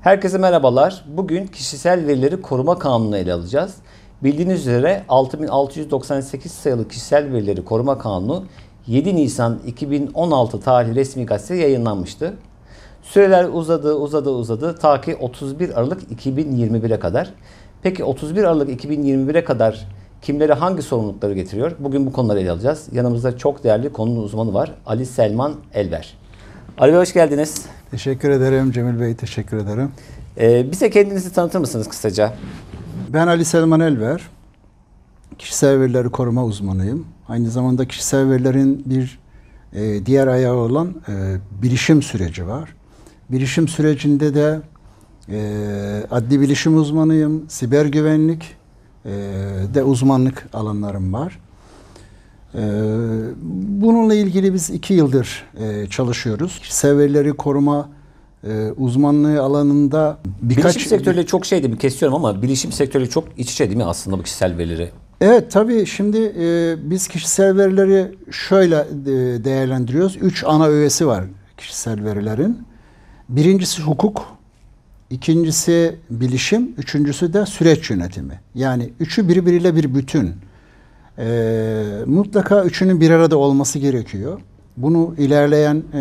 Herkese merhabalar. Bugün kişisel verileri koruma kanunu ele alacağız. Bildiğiniz üzere 6698 sayılı kişisel verileri koruma kanunu 7 Nisan 2016 tarihli resmi gazete yayınlanmıştı. Süreler uzadı, uzadı, uzadı ta ki 31 Aralık 2021'e kadar. Peki 31 Aralık 2021'e kadar Kimleri hangi sorumlulukları getiriyor? Bugün bu konuları ele alacağız. Yanımızda çok değerli konunun uzmanı var. Ali Selman Elver. Ali Bey hoş geldiniz. Teşekkür ederim Cemil Bey, teşekkür ederim. Ee, bize kendinizi tanıtır mısınız kısaca? Ben Ali Selman Elver. Kişisel verileri koruma uzmanıyım. Aynı zamanda kişisel verilerin bir e, diğer ayağı olan e, bilişim süreci var. Bilişim sürecinde de e, adli bilişim uzmanıyım, siber güvenlik, ee, de uzmanlık alanlarım var. Ee, bununla ilgili biz iki yıldır e, çalışıyoruz. Severleri koruma e, uzmanlığı alanında birkaç... Bilişim sektörüyle çok şey değil mi? Kesiyorum ama bilişim sektörüyle çok iç içe değil mi aslında bu kişisel verileri? Evet tabii şimdi e, biz kişisel verileri şöyle değerlendiriyoruz. Üç ana öğesi var kişisel verilerin. Birincisi hukuk, İkincisi bilişim, üçüncüsü de süreç yönetimi. Yani üçü birbiriyle bir bütün. Ee, mutlaka üçünün bir arada olması gerekiyor. Bunu ilerleyen e,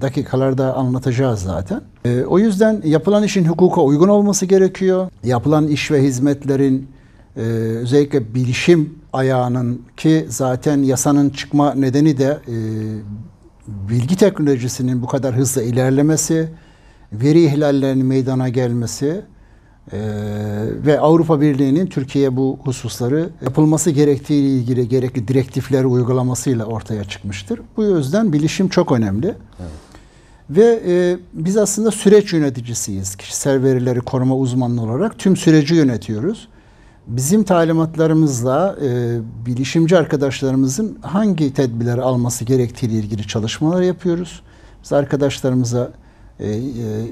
dakikalarda anlatacağız zaten. E, o yüzden yapılan işin hukuka uygun olması gerekiyor. Yapılan iş ve hizmetlerin e, özellikle bilişim ayağının ki zaten yasanın çıkma nedeni de e, bilgi teknolojisinin bu kadar hızlı ilerlemesi, veri ihlallerinin meydana gelmesi e, ve Avrupa Birliği'nin Türkiye'ye bu hususları yapılması gerektiği ile ilgili gerekli direktifleri uygulamasıyla ortaya çıkmıştır. Bu yüzden bilişim çok önemli. Evet. Ve e, biz aslında süreç yöneticisiyiz. Kişisel verileri koruma uzmanı olarak tüm süreci yönetiyoruz. Bizim talimatlarımızla e, bilişimci arkadaşlarımızın hangi tedbirleri alması gerektiği ile ilgili çalışmalar yapıyoruz. Biz arkadaşlarımıza e, e,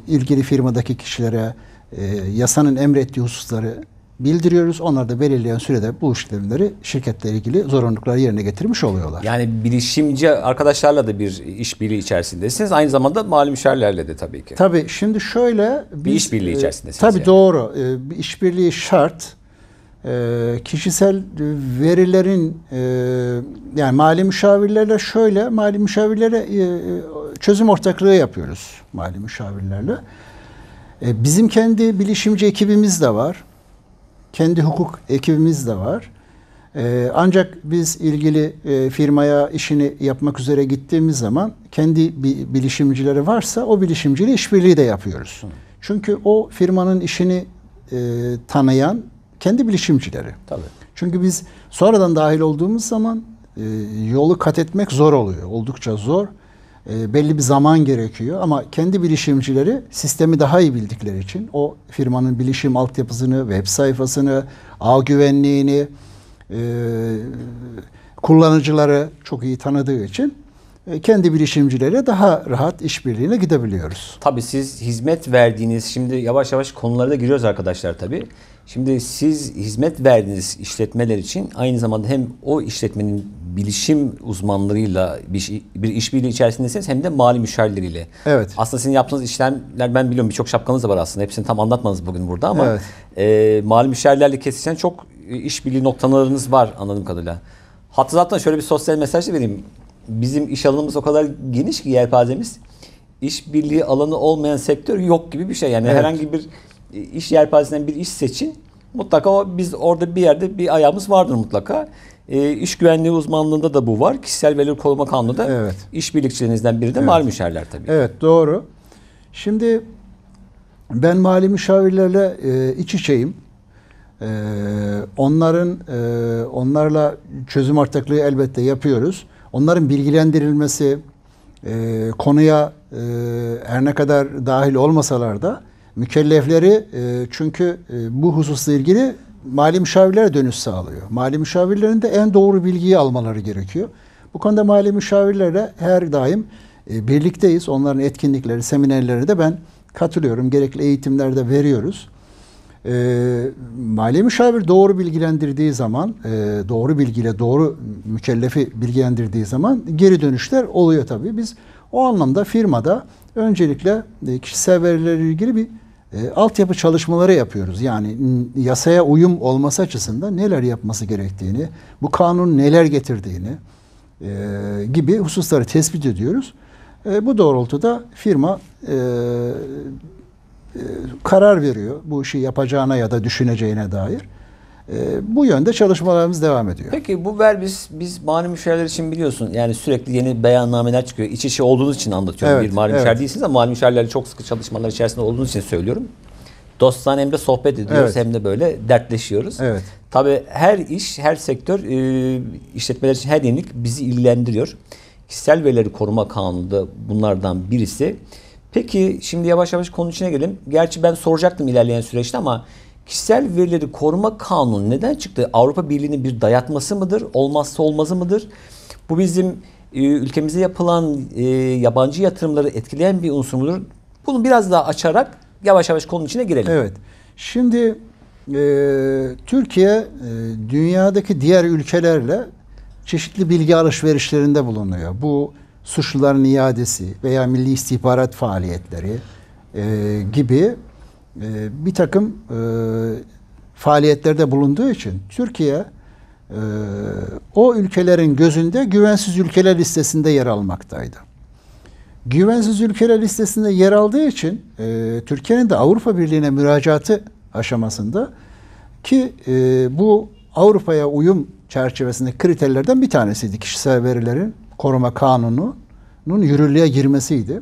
ilgili firmadaki kişilere e, yasanın emrettiği hususları bildiriyoruz. Onlar da belirleyen sürede bu işlemleri şirketle ilgili zorunlulukları yerine getirmiş oluyorlar. Yani bilişimci arkadaşlarla da bir işbirliği içerisindesiniz. Aynı zamanda mali müşerilerle de tabii ki. Tabii şimdi şöyle biz, bir işbirliği içerisindesiniz. Tabii yani. doğru. Bir işbirliği şart. Ee, kişisel e, verilerin e, yani mali müşavirlerle şöyle mali müşavirlere e, çözüm ortaklığı yapıyoruz mali müşavirlerle. bizim kendi bilişimci ekibimiz de var. Kendi hukuk ekibimiz de var. ancak biz ilgili firmaya işini yapmak üzere gittiğimiz zaman kendi bi, bilişimcileri varsa o bilişimciyle işbirliği de yapıyoruz. Çünkü o firmanın işini tanıyan kendi bilişimcileri. Tabii. Çünkü biz sonradan dahil olduğumuz zaman e, yolu kat etmek zor oluyor. Oldukça zor. E, belli bir zaman gerekiyor ama kendi bilişimcileri sistemi daha iyi bildikleri için o firmanın bilişim altyapısını, web sayfasını, ağ güvenliğini, e, kullanıcıları çok iyi tanıdığı için e, kendi bilişimcilere daha rahat işbirliğine gidebiliyoruz. Tabii siz hizmet verdiğiniz şimdi yavaş yavaş konulara da giriyoruz arkadaşlar tabii. Şimdi siz hizmet verdiğiniz işletmeler için aynı zamanda hem o işletmenin bilişim uzmanlarıyla bir, bir işbirliği içerisindesiniz hem de mali müşavirleriyle. Evet. Aslında sizin yaptığınız işlemler ben biliyorum birçok şapkanız da var aslında. Hepsini tam anlatmanız bugün burada ama evet. e, mali müşavirlerle kesişen çok e, işbirliği noktalarınız var anladığım kadarıyla. Hatta zaten şöyle bir sosyal mesaj da vereyim. Bizim iş alanımız o kadar geniş ki yelpazemiz. İşbirliği alanı olmayan sektör yok gibi bir şey. Yani evet. herhangi bir e, iş yelpazesinden bir iş seçin. Mutlaka biz orada bir yerde bir ayağımız vardır mutlaka. E, iş güvenliği uzmanlığında da bu var. Kişisel veri koruma da. evet. iş birlikçilerinizden biri de evet. mali müşavirler tabii. Evet doğru. Şimdi ben mali müşavirlerle e, iç içeyim. E, onların e, onlarla çözüm ortaklığı elbette yapıyoruz. Onların bilgilendirilmesi, e, konuya e, her ne kadar dahil olmasalar da Mükellefleri e, çünkü e, bu hususla ilgili mali müşavirlere dönüş sağlıyor. Mali müşavirlerin de en doğru bilgiyi almaları gerekiyor. Bu konuda mali müşavirlere her daim e, birlikteyiz. Onların etkinlikleri, seminerleri de ben katılıyorum. Gerekli eğitimlerde veriyoruz. mali müşavir doğru bilgilendirdiği zaman, doğru bilgiyle doğru mükellefi bilgilendirdiği zaman geri dönüşler oluyor tabii. Biz o anlamda firmada öncelikle kişisel verilerle ilgili bir e, altyapı çalışmaları yapıyoruz. Yani yasaya uyum olması açısından neler yapması gerektiğini, bu kanun neler getirdiğini e, gibi hususları tespit ediyoruz. E, bu doğrultuda firma e, e, karar veriyor bu işi yapacağına ya da düşüneceğine dair. Ee, bu yönde çalışmalarımız devam ediyor. Peki bu ver biz biz mali müşavirler için biliyorsun yani sürekli yeni beyannameler çıkıyor. İç içe olduğunuz için anlatıyorum. Evet, bir mali evet. müşavir değilsiniz ama mali müşavirlerle çok sıkı çalışmalar içerisinde olduğunuz için söylüyorum. Dostane hem de sohbet ediyoruz evet. hem de böyle dertleşiyoruz. Evet. Tabii her iş, her sektör, e, işletmeler için her yenilik bizi ilgilendiriyor. Kişisel verileri koruma kanunu da bunlardan birisi. Peki şimdi yavaş yavaş konu içine gelelim. Gerçi ben soracaktım ilerleyen süreçte ama Kişisel verileri koruma kanunu neden çıktı? Avrupa Birliği'nin bir dayatması mıdır? Olmazsa olmazı mıdır? Bu bizim e, ülkemize yapılan e, yabancı yatırımları etkileyen bir unsur mudur? Bunu biraz daha açarak yavaş yavaş konunun içine girelim. Evet. Şimdi e, Türkiye e, dünyadaki diğer ülkelerle çeşitli bilgi alışverişlerinde bulunuyor. Bu suçluların iadesi veya milli istihbarat faaliyetleri e, gibi e, bir takım e, faaliyetlerde bulunduğu için Türkiye e, o ülkelerin gözünde güvensiz ülkeler listesinde yer almaktaydı. Güvensiz ülkeler listesinde yer aldığı için e, Türkiye'nin de Avrupa Birliği'ne müracaatı aşamasında ki bu Avrupa'ya uyum çerçevesinde kriterlerden bir tanesiydi. Kişisel verilerin koruma kanununun yürürlüğe girmesiydi.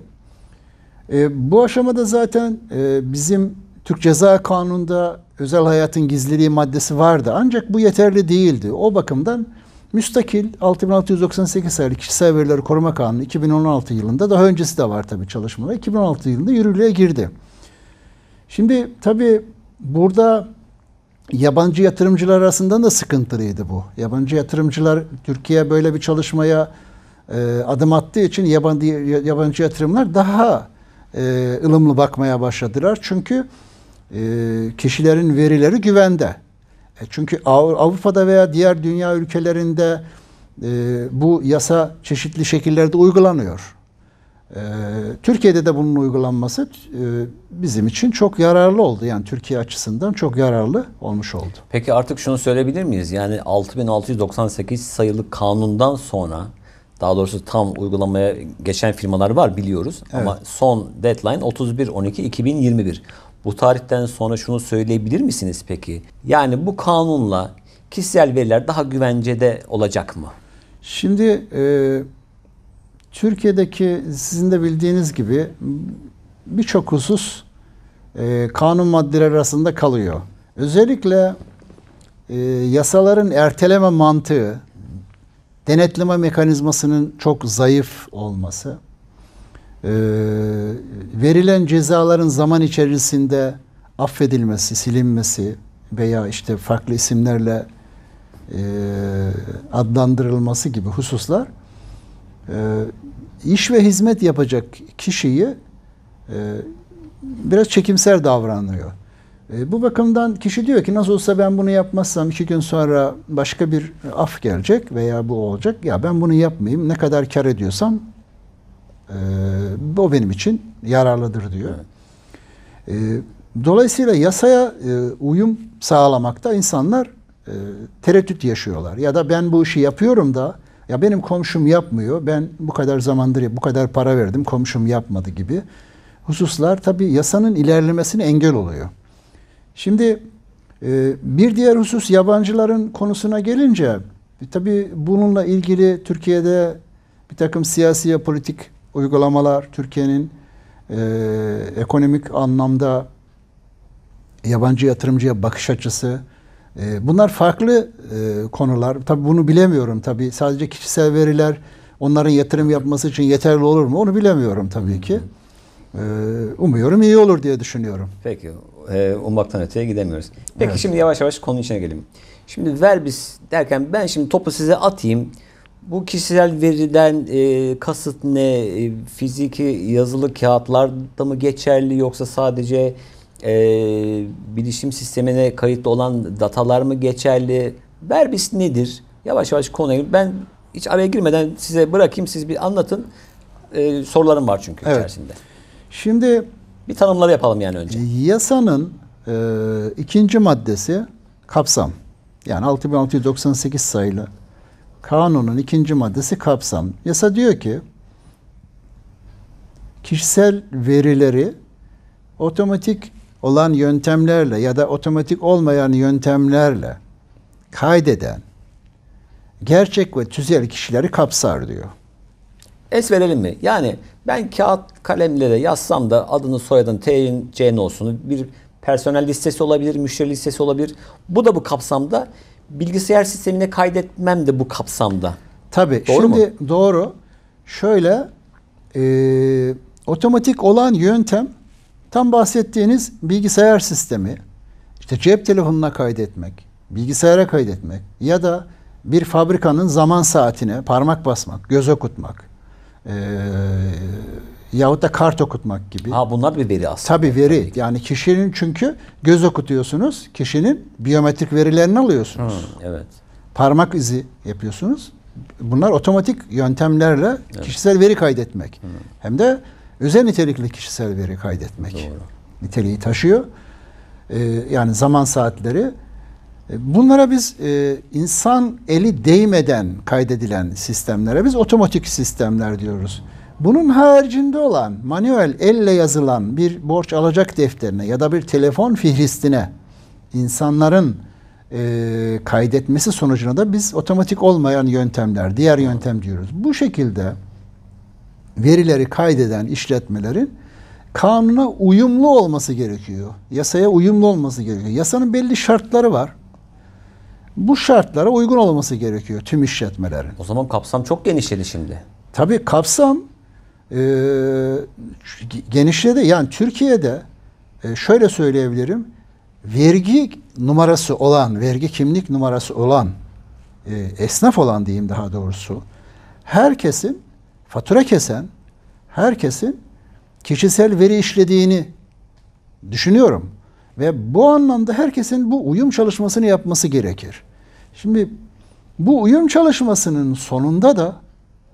E, bu aşamada zaten bizim Türk Ceza Kanunu'nda özel hayatın gizliliği maddesi vardı ancak bu yeterli değildi. O bakımdan müstakil 6698 sayılı kişisel verileri koruma kanunu 2016 yılında daha öncesi de var tabii çalışmalar 2016 yılında yürürlüğe girdi. Şimdi tabii burada yabancı yatırımcılar arasında da sıkıntılıydı bu. Yabancı yatırımcılar Türkiye böyle bir çalışmaya e, adım attığı için yabancı yabancı yatırımlar daha e, ılımlı bakmaya başladılar. Çünkü ee, kişilerin verileri güvende. E, çünkü Avrupa'da veya diğer dünya ülkelerinde e, bu yasa çeşitli şekillerde uygulanıyor. E, Türkiye'de de bunun uygulanması bizim için çok yararlı oldu. Yani Türkiye açısından çok yararlı olmuş oldu. Peki artık şunu söyleyebilir miyiz? Yani 6698 sayılı kanundan sonra daha doğrusu tam uygulamaya geçen firmalar var biliyoruz evet. ama son deadline 31 12 2021. Bu tarihten sonra şunu söyleyebilir misiniz peki? Yani bu kanunla kişisel veriler daha güvencede olacak mı? Şimdi e, Türkiye'deki sizin de bildiğiniz gibi birçok husus e, kanun maddeleri arasında kalıyor. Özellikle e, yasaların erteleme mantığı, denetleme mekanizmasının çok zayıf olması ee, verilen cezaların zaman içerisinde affedilmesi, silinmesi veya işte farklı isimlerle e, adlandırılması gibi hususlar e, iş ve hizmet yapacak kişiyi e, biraz çekimser davranıyor. E, bu bakımdan kişi diyor ki nasıl olsa ben bunu yapmazsam iki gün sonra başka bir af gelecek veya bu olacak. Ya ben bunu yapmayayım ne kadar kar ediyorsam e, ee, o benim için yararlıdır diyor. Evet. Ee, dolayısıyla yasaya e, uyum sağlamakta insanlar e, tereddüt yaşıyorlar. Ya da ben bu işi yapıyorum da ya benim komşum yapmıyor. Ben bu kadar zamandır bu kadar para verdim. Komşum yapmadı gibi hususlar tabi yasanın ilerlemesine engel oluyor. Şimdi e, bir diğer husus yabancıların konusuna gelince e, tabi bununla ilgili Türkiye'de bir takım siyasi ve politik uygulamalar, Türkiye'nin e, ekonomik anlamda yabancı yatırımcıya bakış açısı, e, bunlar farklı e, konular. Tabi bunu bilemiyorum Tabi Sadece kişisel veriler onların yatırım yapması için yeterli olur mu? Onu bilemiyorum tabii ki. E, umuyorum iyi olur diye düşünüyorum. Peki. E, ummaktan öteye gidemiyoruz. Peki evet. şimdi yavaş yavaş konu içine gelelim. Şimdi ver biz derken ben şimdi topu size atayım. Bu kişisel veriden e, kasıt ne? E, fiziki yazılı kağıtlarda mı geçerli yoksa sadece e, bilişim sistemine kayıtlı olan datalar mı geçerli? Verbis nedir? Yavaş yavaş konuya ben hiç araya girmeden size bırakayım siz bir anlatın. E, sorularım var çünkü evet. içerisinde. Şimdi bir tanımları yapalım yani önce. Yasanın e, ikinci maddesi kapsam. Yani 6698 sayılı Kanunun ikinci maddesi kapsam. Yasa diyor ki kişisel verileri otomatik olan yöntemlerle ya da otomatik olmayan yöntemlerle kaydeden gerçek ve tüzel kişileri kapsar diyor. Es verelim mi? Yani ben kağıt kalemlere yazsam da adını soyadını T'nin C'nin olsun bir personel listesi olabilir, müşteri listesi olabilir. Bu da bu kapsamda bilgisayar sistemine kaydetmem de bu kapsamda. Tabi. Doğru Şimdi mu? doğru. Şöyle e, otomatik olan yöntem tam bahsettiğiniz bilgisayar sistemi. işte cep telefonuna kaydetmek, bilgisayara kaydetmek ya da bir fabrikanın zaman saatine parmak basmak, göz okutmak, e, yahut da kart okutmak gibi. Ha bunlar bir veri aslında. Tabii veri. Tabii. Yani kişinin çünkü göz okutuyorsunuz. Kişinin biyometrik verilerini alıyorsunuz. Hı, evet. Parmak izi yapıyorsunuz. Bunlar otomatik yöntemlerle evet. kişisel veri kaydetmek. Hı. Hem de özel nitelikli kişisel veri kaydetmek. Doğru. Niteliği taşıyor. Ee, yani zaman saatleri ee, Bunlara biz e, insan eli değmeden kaydedilen sistemlere biz otomatik sistemler diyoruz. Bunun haricinde olan manuel elle yazılan bir borç alacak defterine ya da bir telefon fihristine insanların e, kaydetmesi sonucuna da biz otomatik olmayan yöntemler, diğer yöntem diyoruz. Bu şekilde verileri kaydeden işletmelerin kanuna uyumlu olması gerekiyor. Yasaya uyumlu olması gerekiyor. Yasanın belli şartları var. Bu şartlara uygun olması gerekiyor tüm işletmelerin. O zaman kapsam çok genişledi şimdi. Tabii kapsam ee, genişledi. Yani Türkiye'de e, şöyle söyleyebilirim. Vergi numarası olan, vergi kimlik numarası olan, e, esnaf olan diyeyim daha doğrusu, herkesin fatura kesen, herkesin kişisel veri işlediğini düşünüyorum. Ve bu anlamda herkesin bu uyum çalışmasını yapması gerekir. Şimdi bu uyum çalışmasının sonunda da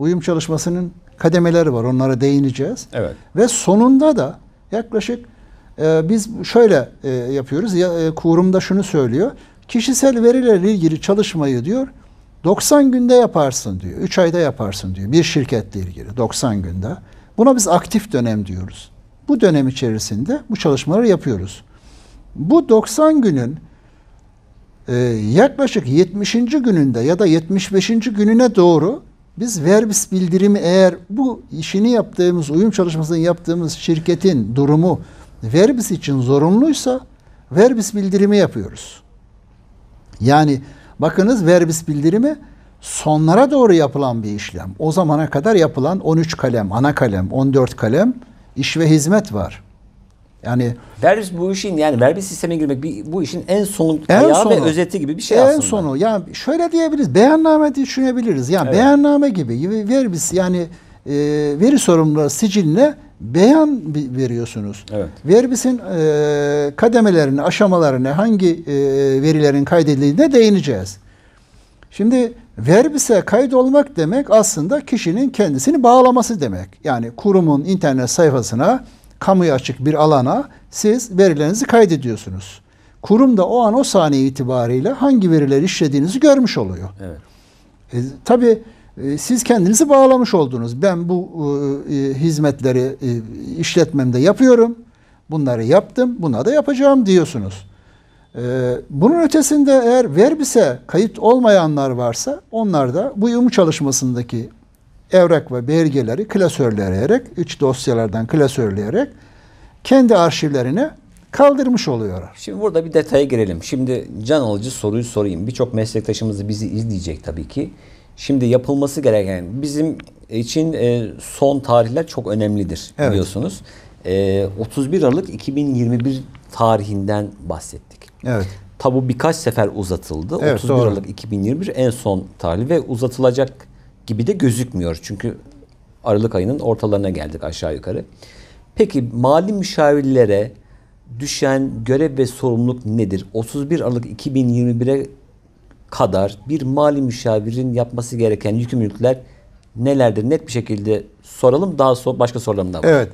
uyum çalışmasının kademeleri var. Onlara değineceğiz. Evet. Ve sonunda da yaklaşık e, biz şöyle e, yapıyoruz. Ya, e, kurumda şunu söylüyor. Kişisel verilerle ilgili çalışmayı diyor 90 günde yaparsın diyor. 3 ayda yaparsın diyor. Bir şirketle ilgili 90 günde. Buna biz aktif dönem diyoruz. Bu dönem içerisinde bu çalışmaları yapıyoruz. Bu 90 günün e, yaklaşık 70. gününde ya da 75. gününe doğru biz verbis bildirimi eğer bu işini yaptığımız, uyum çalışmasını yaptığımız şirketin durumu verbis için zorunluysa verbis bildirimi yapıyoruz. Yani bakınız verbis bildirimi sonlara doğru yapılan bir işlem. O zamana kadar yapılan 13 kalem, ana kalem, 14 kalem iş ve hizmet var. Yani Verbis bu işin yani verbis sisteme girmek bir, bu işin en son en ayağı sonu, ve özeti gibi bir şey en aslında. En sonu yani şöyle diyebiliriz beyanname düşünebiliriz. Yani evet. beyanname gibi verbis yani e, veri sorumluluğu siciline beyan veriyorsunuz. Evet. Verbis'in e, kademelerini, aşamalarını, hangi e, verilerin kaydedildiğine değineceğiz. Şimdi verbise kaydolmak demek aslında kişinin kendisini bağlaması demek. Yani kurumun internet sayfasına kamuya açık bir alana siz verilerinizi kaydediyorsunuz. Kurum da o an o saniye itibariyle hangi verileri işlediğinizi görmüş oluyor. Evet. E, tabii e, siz kendinizi bağlamış oldunuz. Ben bu e, e hizmetleri e, işletmemde yapıyorum. Bunları yaptım, buna da yapacağım diyorsunuz. E, bunun ötesinde eğer verbise kayıt olmayanlar varsa onlar da bu yumu çalışmasındaki evrak ve belgeleri klasörleyerek, üç dosyalardan klasörleyerek kendi arşivlerine kaldırmış oluyorlar. Şimdi burada bir detaya girelim. Şimdi can alıcı soruyu sorayım. Birçok meslektaşımız bizi izleyecek tabii ki. Şimdi yapılması gereken bizim için e, son tarihler çok önemlidir evet. biliyorsunuz. 31 e, Aralık 2021 tarihinden bahsettik. Evet. Tabu birkaç sefer uzatıldı. Evet, 31 doğru. Aralık 2021 en son tarih ve uzatılacak gibi de gözükmüyor. Çünkü Aralık ayının ortalarına geldik aşağı yukarı. Peki mali müşavirlere düşen görev ve sorumluluk nedir? 31 Aralık 2021'e kadar bir mali müşavirin yapması gereken yükümlülükler nelerdir? Net bir şekilde soralım. Daha sonra başka sorularım da var. Evet.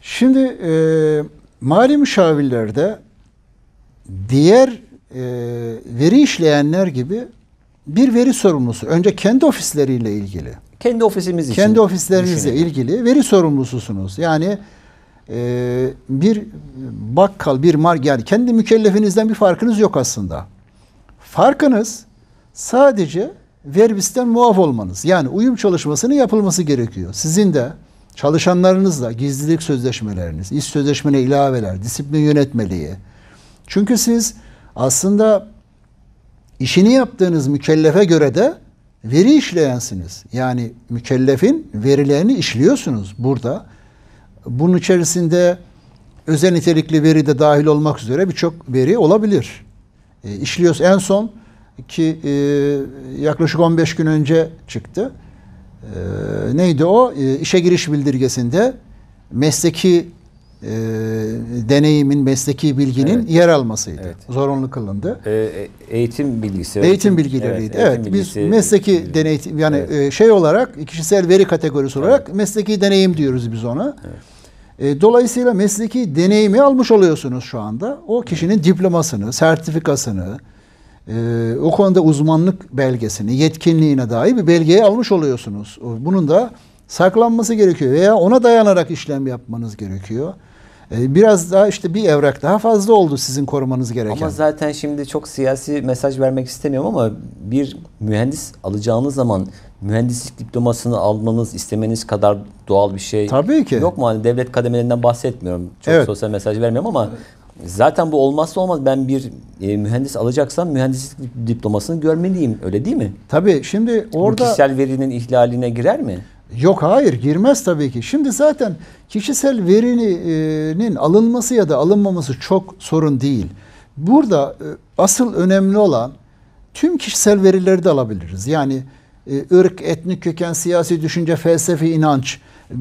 Şimdi e, mali müşavirlerde diğer e, veri işleyenler gibi bir veri sorumlusu önce kendi ofisleriyle ilgili. Kendi ofisimiz kendi için. Kendi ofislerinizle ilgili veri sorumlususunuz. Yani e, bir bakkal, bir mar yani kendi mükellefinizden bir farkınız yok aslında. Farkınız sadece verbisten muaf olmanız. Yani uyum çalışmasının yapılması gerekiyor. Sizin de çalışanlarınızla gizlilik sözleşmeleriniz, iş sözleşmene ilaveler, disiplin yönetmeliği. Çünkü siz aslında İşini yaptığınız mükellefe göre de veri işleyensiniz. Yani mükellefin verilerini işliyorsunuz burada. Bunun içerisinde özel nitelikli veri de dahil olmak üzere birçok veri olabilir. E, işliyoruz en son ki e, yaklaşık 15 gün önce çıktı. E, neydi o? E, işe giriş bildirgesinde mesleki e, deneyimin, mesleki bilginin evet. yer almasıydı. Evet. Zorunlu kılındı. E, e eğitim bilgisi. Eğitim bilgileriydi. Evet, eğitim evet bilgisi, biz mesleki bilgisi. deneyim yani evet. E, şey olarak kişisel veri kategorisi olarak evet. mesleki deneyim diyoruz biz ona. Evet. E, dolayısıyla mesleki deneyimi almış oluyorsunuz şu anda. O kişinin diplomasını, sertifikasını, e, o konuda uzmanlık belgesini, yetkinliğine dair bir belgeyi almış oluyorsunuz. Bunun da saklanması gerekiyor veya ona dayanarak işlem yapmanız gerekiyor. Ee, biraz daha işte bir evrak daha fazla oldu sizin korumanız gereken. Ama zaten şimdi çok siyasi mesaj vermek istemiyorum ama bir mühendis alacağınız zaman mühendislik diplomasını almanız istemeniz kadar doğal bir şey. Tabii ki. Yok mu hani devlet kademelerinden bahsetmiyorum. Çok evet. sosyal mesaj vermiyorum ama zaten bu olmazsa olmaz. Ben bir e, mühendis alacaksam mühendislik diplomasını görmeliyim. Öyle değil mi? Tabii. Şimdi orada bu kişisel verinin ihlaline girer mi? Yok hayır girmez tabii ki. Şimdi zaten kişisel verinin alınması ya da alınmaması çok sorun değil. Burada e, asıl önemli olan tüm kişisel verileri de alabiliriz. Yani e, ırk, etnik köken, siyasi düşünce, felsefi inanç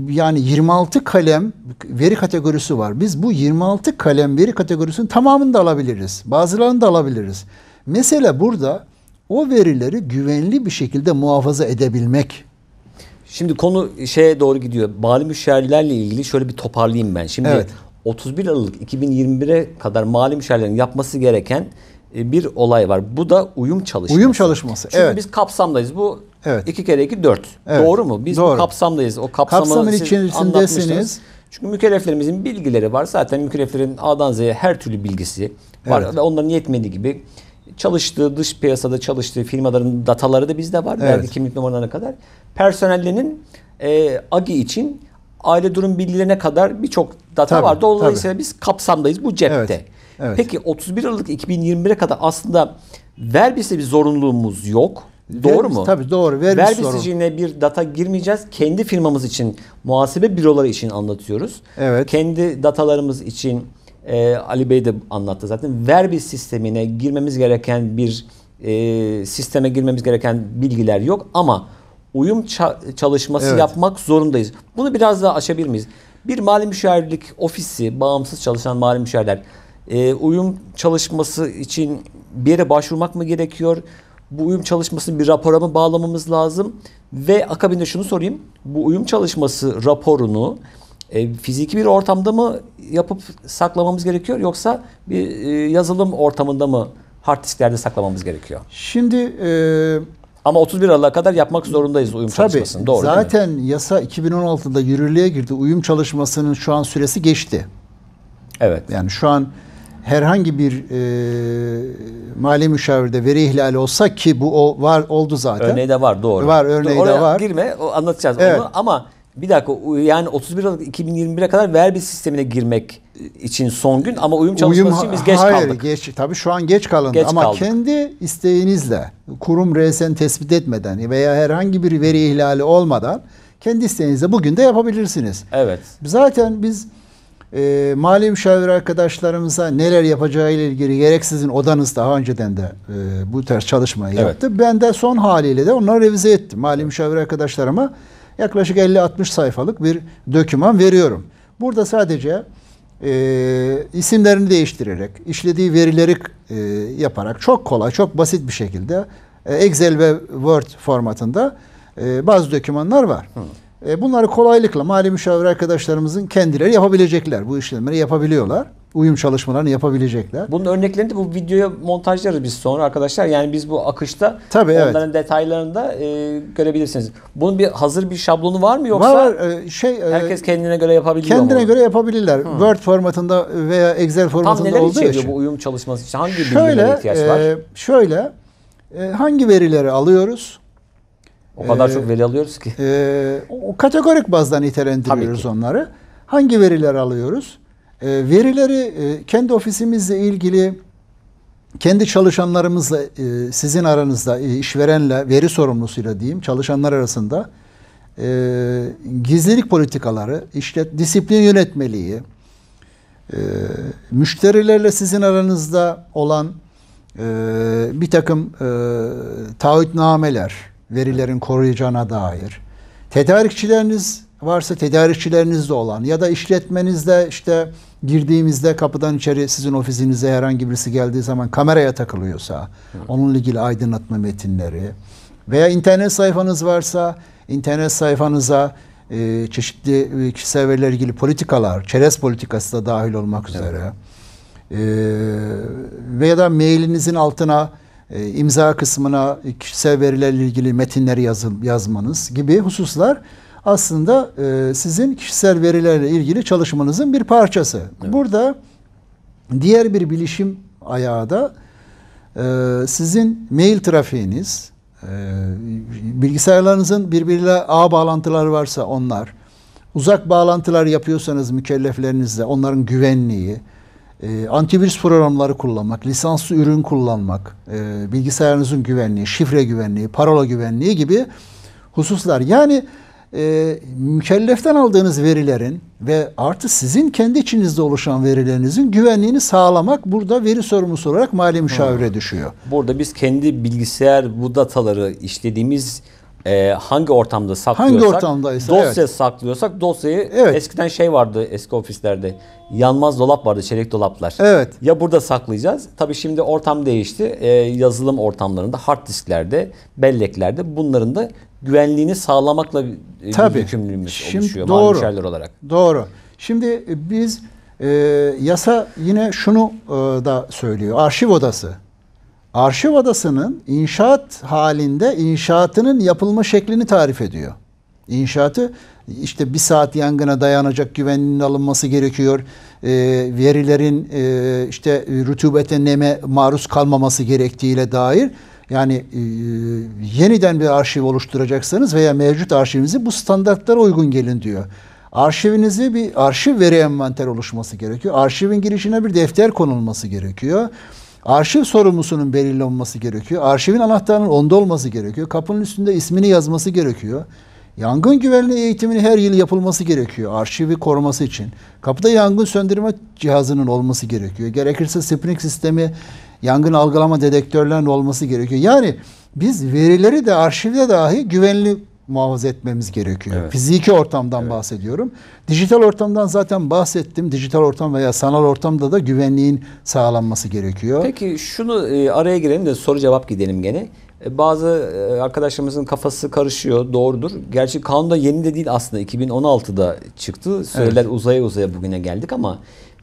yani 26 kalem veri kategorisi var. Biz bu 26 kalem veri kategorisinin tamamını da alabiliriz. Bazılarını da alabiliriz. Mesele burada o verileri güvenli bir şekilde muhafaza edebilmek Şimdi konu şeye doğru gidiyor. Bali müşterilerle ilgili şöyle bir toparlayayım ben. Şimdi evet. 31 Aralık 2021'e kadar mali müşterilerin yapması gereken e, bir olay var. Bu da uyum çalışması. Uyum çalışması. Çünkü evet. biz kapsamdayız. Bu evet. iki kere iki dört. Evet. Doğru mu? Biz Doğru. bu kapsamdayız. O kapsamı Kapsamın içerisindesiniz. Çünkü mükelleflerimizin bilgileri var. Zaten mükelleflerin A'dan Z'ye her türlü bilgisi var. Evet. Ve onların yetmediği gibi Çalıştığı dış piyasada çalıştığı firmaların dataları da bizde var. Evet. Vergi kimlik numaralarına kadar. Personellerinin e, AGI için aile durum bilgilerine kadar birçok data tabii, var. Dolayısıyla tabii. biz kapsamdayız bu cepte. Evet, evet. Peki 31 Aralık 2021'e kadar aslında verbise bir zorunluluğumuz yok. Doğru mu? Tabii doğru. Vermiş Verbi siciline bir data girmeyeceğiz. Kendi firmamız için, muhasebe büroları için anlatıyoruz. Evet. Kendi datalarımız için e, Ali Bey de anlattı zaten. Verbi sistemine girmemiz gereken bir e, sisteme girmemiz gereken bilgiler yok ama uyum ça- çalışması evet. yapmak zorundayız. Bunu biraz daha aşabilir miyiz? Bir mali müşavirlik ofisi, bağımsız çalışan mali müşavirler e, uyum çalışması için bir yere başvurmak mı gerekiyor? Bu uyum çalışmasını bir rapora mı bağlamamız lazım? Ve akabinde şunu sorayım. Bu uyum çalışması raporunu e, fiziki bir ortamda mı yapıp saklamamız gerekiyor yoksa bir e, yazılım ortamında mı hard disklerde saklamamız gerekiyor? Şimdi e, ama 31 Aralık'a kadar yapmak zorundayız uyum tabii, çalışmasını. Doğru. Zaten yasa 2016'da yürürlüğe girdi. Uyum çalışmasının şu an süresi geçti. Evet. Yani şu an herhangi bir e, mali müşavirde veri ihlali olsa ki bu o var oldu zaten. Örneği de var doğru. Var örneği Dur, de var. Girme anlatacağız evet. onu ama bir dakika yani 31 Aralık 2021'e kadar verbi sistemine girmek için son gün ama uyum çalışması uyum, için biz geç hayır, kaldık. Hayır geç tabii şu an geç kalındı geç ama kaldık. kendi isteğinizle kurum resen tespit etmeden veya herhangi bir veri ihlali olmadan kendi isteğinizle bugün de yapabilirsiniz. Evet. Zaten biz e, mali müşavir arkadaşlarımıza neler yapacağı ile ilgili gereksizin sizin odanız daha önceden de e, bu tarz çalışmayı evet. yaptı. Ben de son haliyle de onları revize ettim. Mali evet. müşavir arkadaşlarıma yaklaşık 50-60 sayfalık bir döküman veriyorum. Burada sadece e, isimlerini değiştirerek, işlediği verileri e, yaparak çok kolay, çok basit bir şekilde e, Excel ve Word formatında e, bazı dokümanlar var. Hı. E, bunları kolaylıkla mali müşavir arkadaşlarımızın kendileri yapabilecekler. Bu işlemleri yapabiliyorlar uyum çalışmalarını yapabilecekler. Bunun örneklerini de bu videoya montajlarız biz sonra arkadaşlar. Yani biz bu akışta Tabii, onların evet. detaylarını da e, görebilirsiniz. Bunun bir hazır bir şablonu var mı yoksa var, e, şey e, herkes kendine göre yapabilir. Kendine mu? göre yapabilirler. Hmm. Word formatında veya Excel formatında Tam olduğu için. bu uyum çalışması için hangi şöyle, ihtiyaç var? E, şöyle e, hangi verileri alıyoruz? O kadar ee, çok veri alıyoruz ki. E, o kategorik bazdan nitelendiriyoruz onları. Hangi veriler alıyoruz? Ee, verileri e, kendi ofisimizle ilgili kendi çalışanlarımızla e, sizin aranızda e, işverenle veri sorumlusuyla diyeyim çalışanlar arasında gizlilik politikaları, işlet disiplin yönetmeliği, müşterilerle sizin aranızda olan bir takım taahhütnameler, verilerin koruyacağına dair, tedarikçileriniz varsa tedarikçilerinizde olan ya da işletmenizde işte girdiğimizde kapıdan içeri sizin ofisinize herhangi birisi geldiği zaman kameraya takılıyorsa evet. onunla ilgili aydınlatma metinleri veya internet sayfanız varsa internet sayfanıza e, çeşitli e, kişisel verilerle ilgili politikalar, çerez politikası da dahil olmak üzere evet. e, veya da mailinizin altına e, imza kısmına kişisel verilerle ilgili metinleri yazın, yazmanız gibi hususlar aslında e, sizin kişisel verilerle ilgili çalışmanızın bir parçası. Evet. Burada diğer bir bilişim ayağı da e, sizin mail trafiğiniz, e, bilgisayarlarınızın birbiriyle ağ bağlantıları varsa onlar, uzak bağlantılar yapıyorsanız mükelleflerinizle onların güvenliği, e, antivirüs programları kullanmak, lisanslı ürün kullanmak, e, bilgisayarınızın güvenliği, şifre güvenliği, parola güvenliği gibi hususlar. Yani e, mükelleften aldığınız verilerin ve artı sizin kendi içinizde oluşan verilerinizin güvenliğini sağlamak burada veri sorumlusu olarak mali müşavire düşüyor. Burada biz kendi bilgisayar bu dataları işlediğimiz e, hangi ortamda saklıyorsak, hangi ortamdaysa, dosya evet. saklıyorsak dosyayı evet. eskiden şey vardı eski ofislerde yanmaz dolap vardı çelik dolaplar. Evet. Ya burada saklayacağız. Tabi şimdi ortam değişti. E, yazılım ortamlarında, hard disklerde, belleklerde bunların da güvenliğini sağlamakla Tabii. yükümlülüğümüz Şimdi, oluşuyor doğru, müşerler olarak. Doğru. Şimdi e, biz e, yasa yine şunu e, da söylüyor. Arşiv odası. Arşiv odasının inşaat halinde inşaatının yapılma şeklini tarif ediyor. İnşaatı işte bir saat yangına dayanacak güvenliğin alınması gerekiyor. E, verilerin e, işte rutubete neme maruz kalmaması gerektiğiyle dair yani e, yeniden bir arşiv oluşturacaksanız veya mevcut arşivinizi bu standartlara uygun gelin diyor. Arşivinizi bir arşiv veri envanter oluşması gerekiyor. Arşivin girişine bir defter konulması gerekiyor. Arşiv sorumlusunun belirli olması gerekiyor. Arşivin anahtarının onda olması gerekiyor. Kapının üstünde ismini yazması gerekiyor. Yangın güvenliği eğitiminin her yıl yapılması gerekiyor arşivi koruması için. Kapıda yangın söndürme cihazının olması gerekiyor. Gerekirse spring sistemi yangın algılama dedektörlerinin olması gerekiyor. Yani biz verileri de arşivde dahi güvenli muhafaza etmemiz gerekiyor. Evet. Fiziki ortamdan evet. bahsediyorum. Dijital ortamdan zaten bahsettim. Dijital ortam veya sanal ortamda da güvenliğin sağlanması gerekiyor. Peki şunu e, araya girelim de soru cevap gidelim gene. E, bazı e, arkadaşlarımızın kafası karışıyor. Doğrudur. Gerçi kanun da yeni de değil aslında. 2016'da çıktı. Söyler evet. uzaya uzaya bugüne geldik ama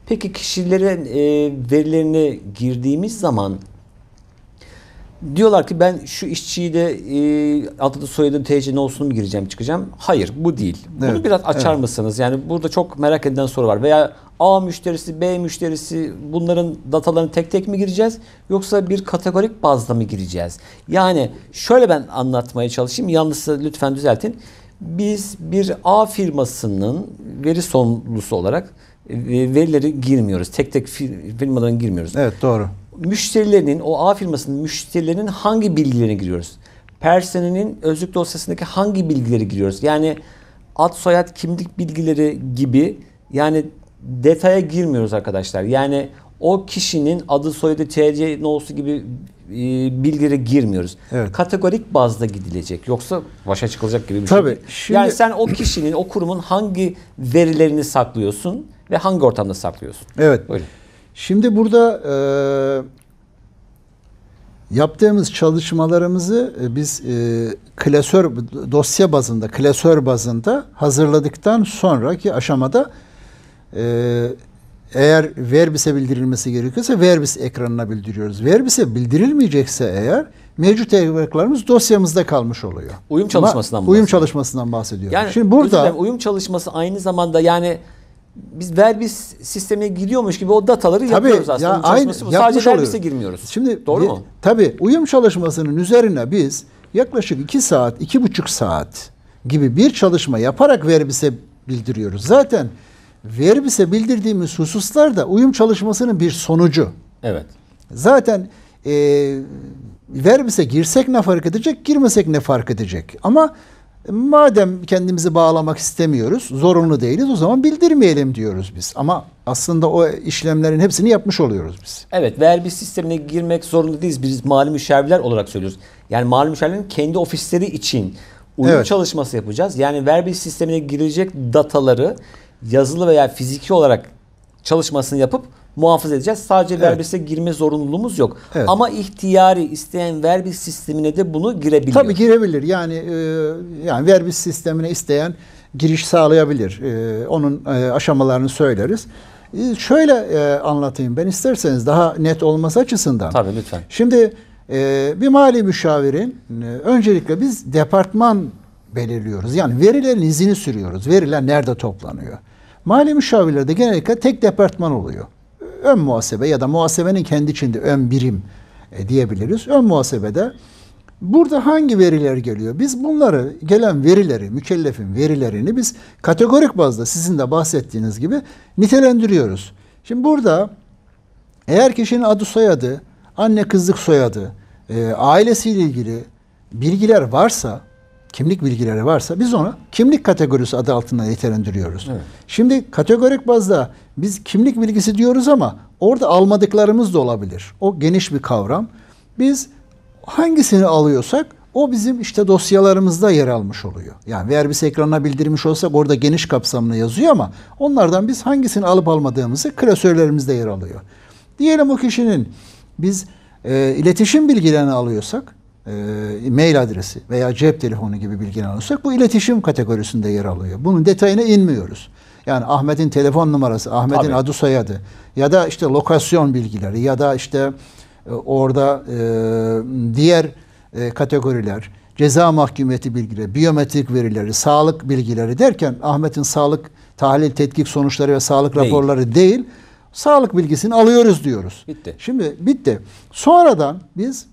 Peki kişilerin e, verilerine girdiğimiz zaman diyorlar ki ben şu işçiyi de e, adını soyadını ne olsun mu gireceğim çıkacağım. Hayır bu değil. Evet, Bunu biraz açar evet. mısınız? Yani burada çok merak edilen soru var. Veya A müşterisi, B müşterisi bunların datalarını tek tek mi gireceğiz yoksa bir kategorik bazda mı gireceğiz? Yani şöyle ben anlatmaya çalışayım. Yanlışsa lütfen düzeltin. Biz bir A firmasının veri sonlusu olarak verileri girmiyoruz. Tek tek firmaların girmiyoruz. Evet doğru. Müşterilerinin, o A firmasının müşterilerinin hangi bilgilerini giriyoruz? Personelin özlük dosyasındaki hangi bilgileri giriyoruz? Yani ad, soyad, kimlik bilgileri gibi yani detaya girmiyoruz arkadaşlar. Yani o kişinin adı, soyadı, TC olsun gibi e, bilgilere girmiyoruz. Evet. Kategorik bazda gidilecek. Yoksa başa çıkılacak gibi bir şey Tabii, şey. Değil. Şimdi... Yani sen o kişinin, o kurumun hangi verilerini saklıyorsun? ve hangi ortamda saklıyorsun? Evet. Buyurun. Şimdi burada e, yaptığımız çalışmalarımızı e, biz e, klasör dosya bazında, klasör bazında hazırladıktan sonraki aşamada e, eğer verbise bildirilmesi gerekiyorsa verbis ekranına bildiriyoruz. Verbise bildirilmeyecekse eğer mevcut evraklarımız dosyamızda kalmış oluyor. Uyum çalışmasından Ama, Uyum çalışmasından bahsediyorum. Yani, Şimdi burada uyum çalışması aynı zamanda yani biz verbis sistemine giriyormuş gibi o dataları tabii, yapıyoruz aslında. Ya aynı, bu. Sadece verbise girmiyoruz. Şimdi Doğru mu? Tabii. Uyum çalışmasının üzerine biz yaklaşık iki saat, iki buçuk saat gibi bir çalışma yaparak verbise bildiriyoruz. Zaten verbise bildirdiğimiz hususlar da uyum çalışmasının bir sonucu. Evet. Zaten e, verbise girsek ne fark edecek, girmesek ne fark edecek? Ama Madem kendimizi bağlamak istemiyoruz, zorunlu değiliz o zaman bildirmeyelim diyoruz biz. Ama aslında o işlemlerin hepsini yapmış oluyoruz biz. Evet, vergi sistemine girmek zorunda değiliz. Biz mali müşavirler olarak söylüyoruz. Yani mali müşavirlerin kendi ofisleri için uyum evet. çalışması yapacağız. Yani verbi sistemine girecek dataları yazılı veya fiziki olarak çalışmasını yapıp muhafaza edeceğiz. Sadece evet. verbise girme zorunluluğumuz yok. Evet. Ama ihtiyari isteyen verbis sistemine de bunu girebilir. Tabii girebilir. Yani e, yani verbis sistemine isteyen giriş sağlayabilir. E, onun e, aşamalarını söyleriz. E, şöyle e, anlatayım ben isterseniz daha net olması açısından. Tabii lütfen. Şimdi e, bir mali müşavirin e, öncelikle biz departman belirliyoruz. Yani verilerin izini sürüyoruz. Veriler nerede toplanıyor? Mali müşavirlerde genellikle tek departman oluyor ön muhasebe ya da muhasebenin kendi içinde ön birim e, diyebiliriz. Ön muhasebede burada hangi veriler geliyor? Biz bunları gelen verileri, mükellefin verilerini biz kategorik bazda sizin de bahsettiğiniz gibi nitelendiriyoruz. Şimdi burada eğer kişinin adı soyadı, anne kızlık soyadı, e, ailesiyle ilgili bilgiler varsa kimlik bilgileri varsa biz onu kimlik kategorisi adı altında nitelendiriyoruz. Evet. Şimdi kategorik bazda biz kimlik bilgisi diyoruz ama orada almadıklarımız da olabilir. O geniş bir kavram. Biz hangisini alıyorsak o bizim işte dosyalarımızda yer almış oluyor. Yani eğer biz ekrana bildirmiş olsak orada geniş kapsamlı yazıyor ama onlardan biz hangisini alıp almadığımızı klasörlerimizde yer alıyor. Diyelim o kişinin biz e, iletişim bilgilerini alıyorsak e, mail adresi veya cep telefonu gibi bilgiler alırsak bu iletişim kategorisinde yer alıyor. Bunun detayına inmiyoruz. Yani Ahmet'in telefon numarası, Ahmet'in adı soyadı ya da işte lokasyon bilgileri ya da işte e, orada e, diğer e, kategoriler, ceza mahkumiyeti bilgileri, biyometrik verileri, sağlık bilgileri derken Ahmet'in sağlık tahlil, tetkik sonuçları ve sağlık değil. raporları değil, sağlık bilgisini alıyoruz diyoruz. Bitti. Şimdi bitti. Sonradan biz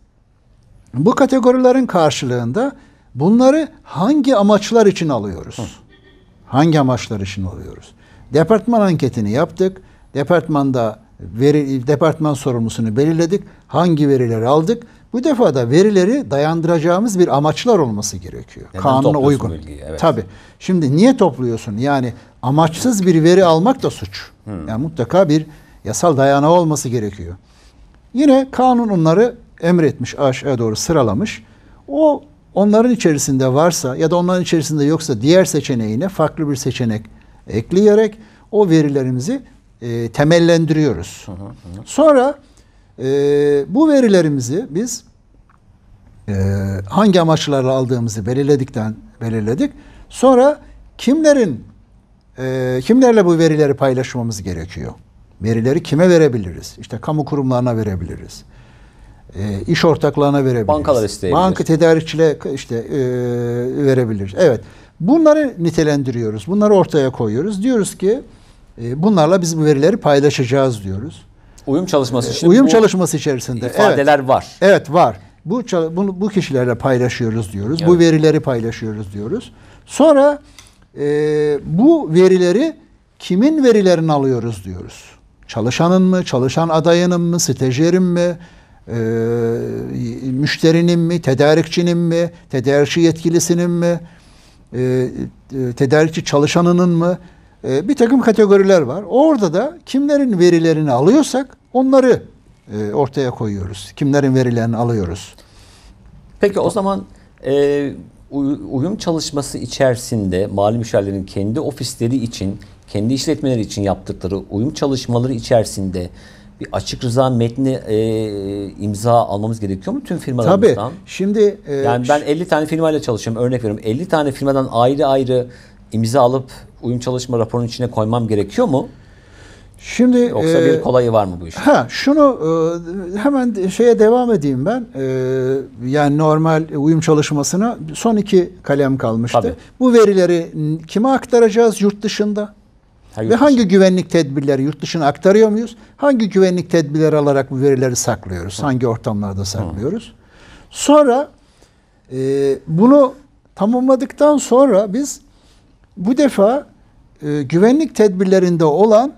bu kategorilerin karşılığında bunları hangi amaçlar için alıyoruz? Hangi amaçlar için alıyoruz? Departman anketini yaptık. Departmanda veri, departman sorumlusunu belirledik. Hangi verileri aldık? Bu defa da verileri dayandıracağımız bir amaçlar olması gerekiyor. Neden Kanuna uygun. Bilgiyi? Evet. Tabii. Şimdi niye topluyorsun? Yani amaçsız bir veri almak da suç. Hmm. Yani mutlaka bir yasal dayanağı olması gerekiyor. Yine kanun onları emretmiş, aşağı doğru sıralamış. O onların içerisinde varsa ya da onların içerisinde yoksa diğer seçeneğine farklı bir seçenek ekleyerek o verilerimizi e, temellendiriyoruz. Sonra e, bu verilerimizi biz e, hangi amaçlarla aldığımızı belirledikten belirledik. Sonra kimlerin e, kimlerle bu verileri paylaşmamız gerekiyor? Verileri kime verebiliriz? İşte kamu kurumlarına verebiliriz e, iş ortaklarına verebiliriz. Bankalar isteyebilir. Banka tedarikçile işte e, verebiliriz. Evet. Bunları nitelendiriyoruz. Bunları ortaya koyuyoruz. Diyoruz ki e, bunlarla biz bu verileri paylaşacağız diyoruz. Uyum çalışması e, için. Uyum çalışması içerisinde. İfadeler evet. var. Evet var. Bu bunu, bu kişilerle paylaşıyoruz diyoruz. Evet. Bu verileri paylaşıyoruz diyoruz. Sonra e, bu verileri kimin verilerini alıyoruz diyoruz. Çalışanın mı, çalışan adayının mı, stajyerin mi, e, müşterinin mi, tedarikçinin mi, tedarikçi yetkilisinin mi, e, e tedarikçi çalışanının mı e, bir takım kategoriler var. Orada da kimlerin verilerini alıyorsak onları e, ortaya koyuyoruz. Kimlerin verilerini alıyoruz. Peki o zaman e, uyum çalışması içerisinde mali müşavirlerin kendi ofisleri için, kendi işletmeleri için yaptıkları uyum çalışmaları içerisinde bir açık rıza metni e, imza almamız gerekiyor mu tüm firmalarımızdan? Tabii. Şimdi e, yani ben 50 tane firmayla çalışıyorum. Örnek veriyorum. 50 tane firmadan ayrı ayrı imza alıp uyum çalışma raporunun içine koymam gerekiyor mu? Şimdi yoksa e, bir kolayı var mı bu işin? Ha şunu e, hemen şeye devam edeyim ben. E, yani normal uyum çalışmasına son iki kalem kalmıştı. Tabii. Bu verileri kime aktaracağız yurt dışında? Ha, Ve hangi güvenlik tedbirleri yurt dışına aktarıyor muyuz? Hangi güvenlik tedbirleri alarak bu verileri saklıyoruz? Hı. Hangi ortamlarda saklıyoruz? Hı. Sonra e, bunu tamamladıktan sonra biz bu defa e, güvenlik tedbirlerinde olan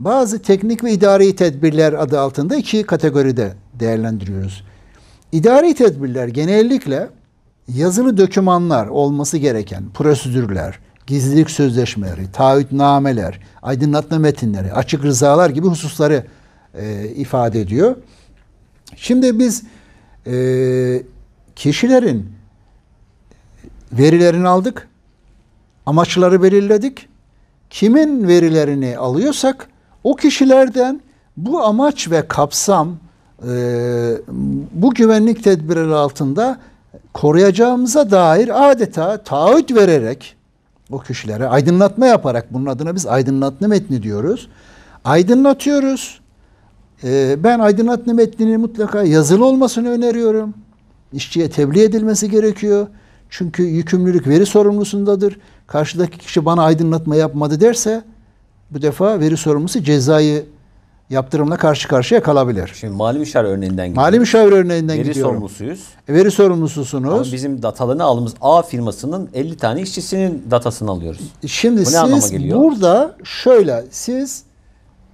bazı teknik ve idari tedbirler adı altında iki kategoride değerlendiriyoruz. İdari tedbirler genellikle yazılı dokümanlar olması gereken prosedürler, gizlilik sözleşmeleri, taahhütnameler, aydınlatma metinleri, açık rızalar gibi hususları e, ifade ediyor. Şimdi biz e, kişilerin verilerini aldık, amaçları belirledik. Kimin verilerini alıyorsak o kişilerden bu amaç ve kapsam e, bu güvenlik tedbirleri altında koruyacağımıza dair adeta taahhüt vererek o kişilere aydınlatma yaparak bunun adına biz aydınlatma metni diyoruz. Aydınlatıyoruz. Ee, ben aydınlatma metninin mutlaka yazılı olmasını öneriyorum. İşçiye tebliğ edilmesi gerekiyor. Çünkü yükümlülük veri sorumlusundadır. Karşıdaki kişi bana aydınlatma yapmadı derse bu defa veri sorumlusu cezayı yaptırımla karşı karşıya kalabilir. Şimdi mali müşavir örneğinden gidiyor. Mali müşavir örneğinden Veri gidiyorum. sorumlusuyuz. E, veri sorumlususunuz. Ama bizim datalarını aldığımız A firmasının 50 tane işçisinin datasını alıyoruz. Şimdi Bu siz burada şöyle siz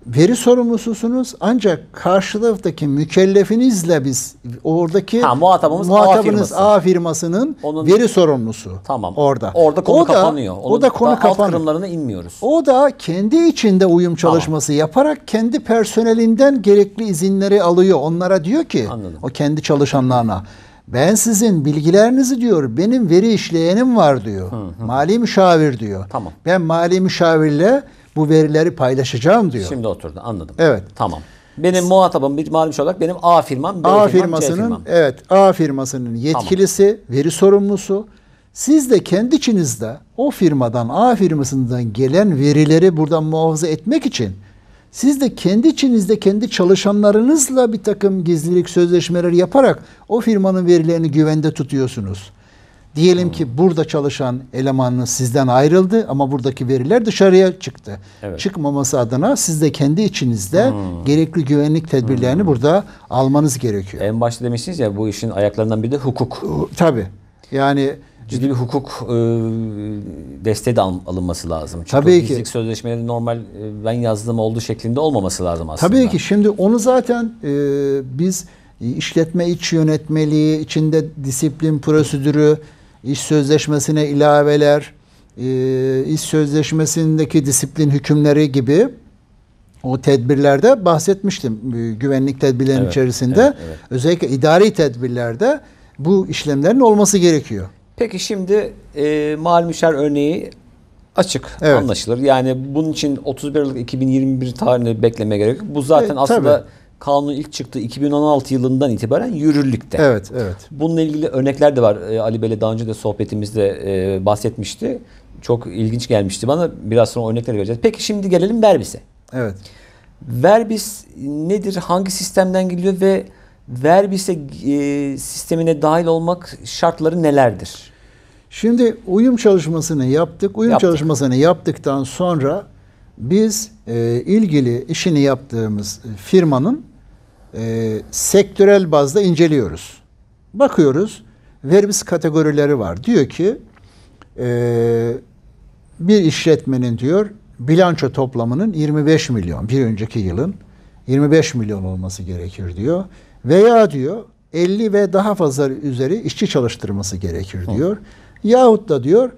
veri sorumlususunuz ancak karşı taraftaki mükellefinizle biz oradaki ha, muhatabımız muhatabınız A, firması. A firmasının Onun, veri sorumlusu. Tamam. Orada. Orada konu o da, kapanıyor. Onun o da konu kapanıyor. inmiyoruz. O da kendi içinde uyum çalışması tamam. yaparak kendi personelinden gerekli izinleri alıyor. Onlara diyor ki Anladım. o kendi çalışanlarına ben sizin bilgilerinizi diyor benim veri işleyenim var diyor. Hı hı. Mali müşavir diyor. Tamam. Ben mali müşavirle bu verileri paylaşacağım diyor. Şimdi oturdu anladım. Evet. Tamam. Benim muhatabım bir malum şey olarak benim A firmam, B A firmam, firmasının, C firmam. Evet, A firmasının yetkilisi, tamam. veri sorumlusu. Siz de kendi içinizde o firmadan, A firmasından gelen verileri buradan muhafaza etmek için siz de kendi içinizde kendi çalışanlarınızla bir takım gizlilik sözleşmeleri yaparak o firmanın verilerini güvende tutuyorsunuz. Diyelim ki burada çalışan elemanınız sizden ayrıldı ama buradaki veriler dışarıya çıktı. Evet. Çıkmaması adına siz de kendi içinizde hmm. gerekli güvenlik tedbirlerini hmm. burada almanız gerekiyor. En başta demiştiniz ya bu işin ayaklarından biri de hukuk. Tabii. Yani ciddi bir hukuk e, desteği de alınması lazım. Çünkü Tabii ki. Gizlilik sözleşmeleri normal e, ben yazdığım olduğu şeklinde olmaması lazım aslında. Tabii ki. Şimdi onu zaten e, biz işletme iç yönetmeliği, içinde disiplin prosedürü, iş sözleşmesine ilaveler, e, iş sözleşmesindeki disiplin hükümleri gibi o tedbirlerde bahsetmiştim e, güvenlik tedbirlerinin evet, içerisinde. Evet, evet. Özellikle idari tedbirlerde bu işlemlerin olması gerekiyor. Peki şimdi e, mal müşer örneği açık evet. anlaşılır. Yani bunun için 31 Aralık 2021 tarihini bekleme gerek Bu zaten e, aslında tabii kanun ilk çıktı 2016 yılından itibaren yürürlükte. Evet, evet. Bununla ilgili örnekler de var. Ee, Ali Bey'le daha önce de sohbetimizde e, bahsetmişti. Çok ilginç gelmişti bana. Biraz sonra örnekler vereceğiz. Peki şimdi gelelim Verbis'e. Evet. Verbis nedir? Hangi sistemden geliyor ve Verbis'e e, sistemine dahil olmak şartları nelerdir? Şimdi uyum çalışmasını yaptık. Uyum yaptık. çalışmasını yaptıktan sonra biz e, ilgili işini yaptığımız firmanın e, sektörel bazda inceliyoruz. Bakıyoruz vermiş kategorileri var. Diyor ki e, bir işletmenin diyor bilanço toplamının 25 milyon bir önceki yılın 25 milyon olması gerekir diyor. Veya diyor 50 ve daha fazla üzeri işçi çalıştırması gerekir diyor. Hı. Yahut da diyor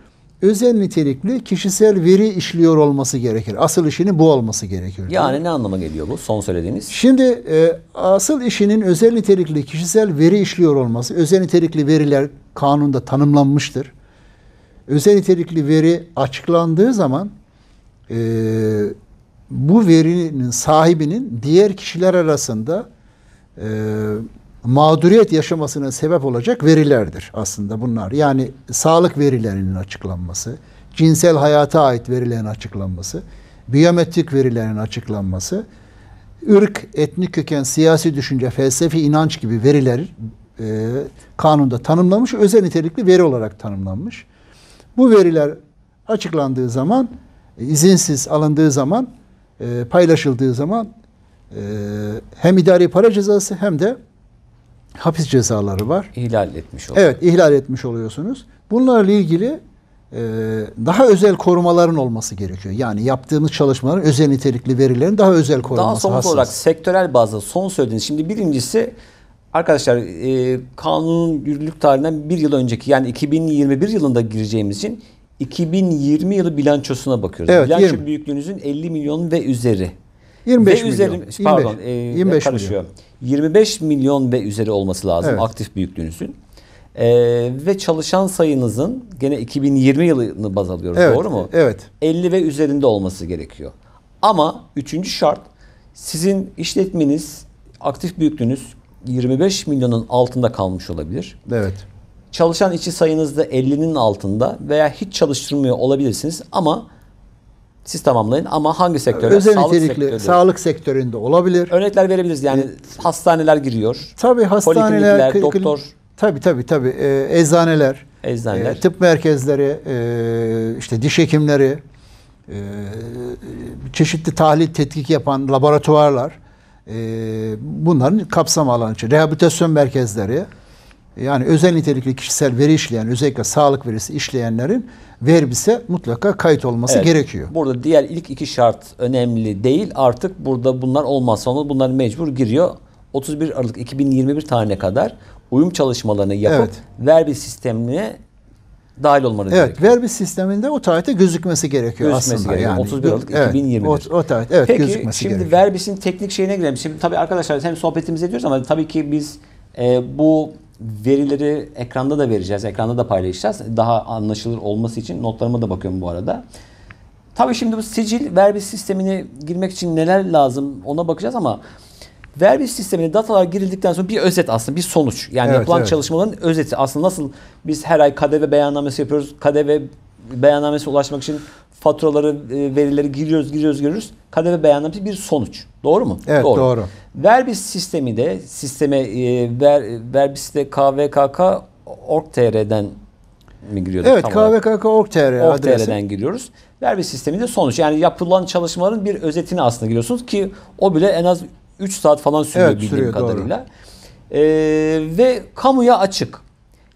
özel nitelikli kişisel veri işliyor olması gerekir. Asıl işini bu olması gerekir. Yani ne anlama geliyor bu son söylediğiniz? Şimdi e, asıl işinin özel nitelikli kişisel veri işliyor olması, özel nitelikli veriler kanunda tanımlanmıştır. Özel nitelikli veri açıklandığı zaman e, bu verinin sahibinin diğer kişiler arasında e, mağduriyet yaşamasına sebep olacak verilerdir aslında bunlar. Yani sağlık verilerinin açıklanması, cinsel hayata ait verilerin açıklanması, biyometrik verilerin açıklanması, ırk, etnik köken, siyasi düşünce, felsefi inanç gibi veriler e, kanunda tanımlanmış, özel nitelikli veri olarak tanımlanmış. Bu veriler açıklandığı zaman, izinsiz alındığı zaman, e, paylaşıldığı zaman e, hem idari para cezası hem de hapis cezaları var. İhlal etmiş oluyorsunuz. Evet, ihlal etmiş oluyorsunuz. Bunlarla ilgili e, daha özel korumaların olması gerekiyor. Yani yaptığımız çalışmaların özel nitelikli verilerin daha özel koruması. Daha somut olarak sektörel bazda son söylediğiniz. Şimdi birincisi arkadaşlar e, kanunun yürürlük tarihinden bir yıl önceki yani 2021 yılında gireceğimiz için 2020 yılı bilançosuna bakıyoruz. Evet, Bilanço 20. büyüklüğünüzün 50 milyon ve üzeri. 25 ve milyon. Üzerim, 25, pardon, e, 25 karışıyor. milyon. 25 milyon ve üzeri olması lazım evet. aktif büyüklüğünüzün. E, ve çalışan sayınızın gene 2020 yılını baz alıyoruz evet, doğru mu? Evet. 50 ve üzerinde olması gerekiyor. Ama üçüncü şart sizin işletmeniz aktif büyüklüğünüz 25 milyonun altında kalmış olabilir. Evet. Çalışan içi sayınız da 50'nin altında veya hiç çalıştırmıyor olabilirsiniz ama siz tamamlayın ama hangi sektörler? Özel sağlık nitelikli sektörü. sağlık sektöründe olabilir. Örnekler verebiliriz yani evet. hastaneler giriyor. Tabii hastaneler, doktor. Tabii tabii tabii e, eczaneler, eczaneler. E, tıp merkezleri, e, işte diş hekimleri, e, çeşitli tahlil tetkik yapan laboratuvarlar. E, bunların kapsam alanı için rehabilitasyon merkezleri yani özel nitelikli kişisel veri işleyen özellikle sağlık verisi işleyenlerin verbise mutlaka kayıt olması evet, gerekiyor. Burada diğer ilk iki şart önemli değil. Artık burada bunlar olmazsa onu bunlar mecbur giriyor. 31 Aralık 2021 tarihine kadar uyum çalışmalarını yapıp evet. verbi sistemine dahil olmanız evet, gerekiyor. Evet, verbi sisteminde o tarihte gözükmesi gerekiyor gözükmesi aslında. Gerekiyor. Yani. 31 Aralık evet, 2021. O, o tarih, evet Peki, gözükmesi gerekiyor. Peki şimdi verbisin teknik şeyine girelim. Şimdi tabii arkadaşlar hem sohbetimizi ediyoruz ama tabii ki biz e, bu verileri ekranda da vereceğiz, ekranda da paylaşacağız. Daha anlaşılır olması için notlarıma da bakıyorum bu arada. Tabii şimdi bu sicil verbis sistemine girmek için neler lazım ona bakacağız ama verbis sistemine datalar girildikten sonra bir özet aslında bir sonuç. Yani evet, yapılan evet. çalışmaların özeti. Aslında nasıl biz her ay KDV beyannamesi yapıyoruz. KDV beyannamesine ulaşmak için faturaları, e, verileri giriyoruz, giriyoruz, giriyoruz. KDV beyannamesi bir sonuç. Doğru mu? Evet, doğru. doğru. Verbi sistemi de sisteme e, ver verbisi de KVKK org.tr'den mi giriyordu? Evet, KVKK org.tr adresinden giriyoruz. Verbis sistemi de sonuç. Yani yapılan çalışmaların bir özetini aslında giriyorsunuz ki o bile en az 3 saat falan sürüyor evet, bildiğim sürüyor, kadarıyla. Doğru. Ee, ve kamuya açık.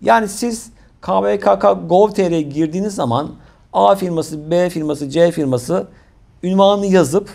Yani siz KVKK Gov.tr'ye girdiğiniz zaman A firması, B firması, C firması ünvanını yazıp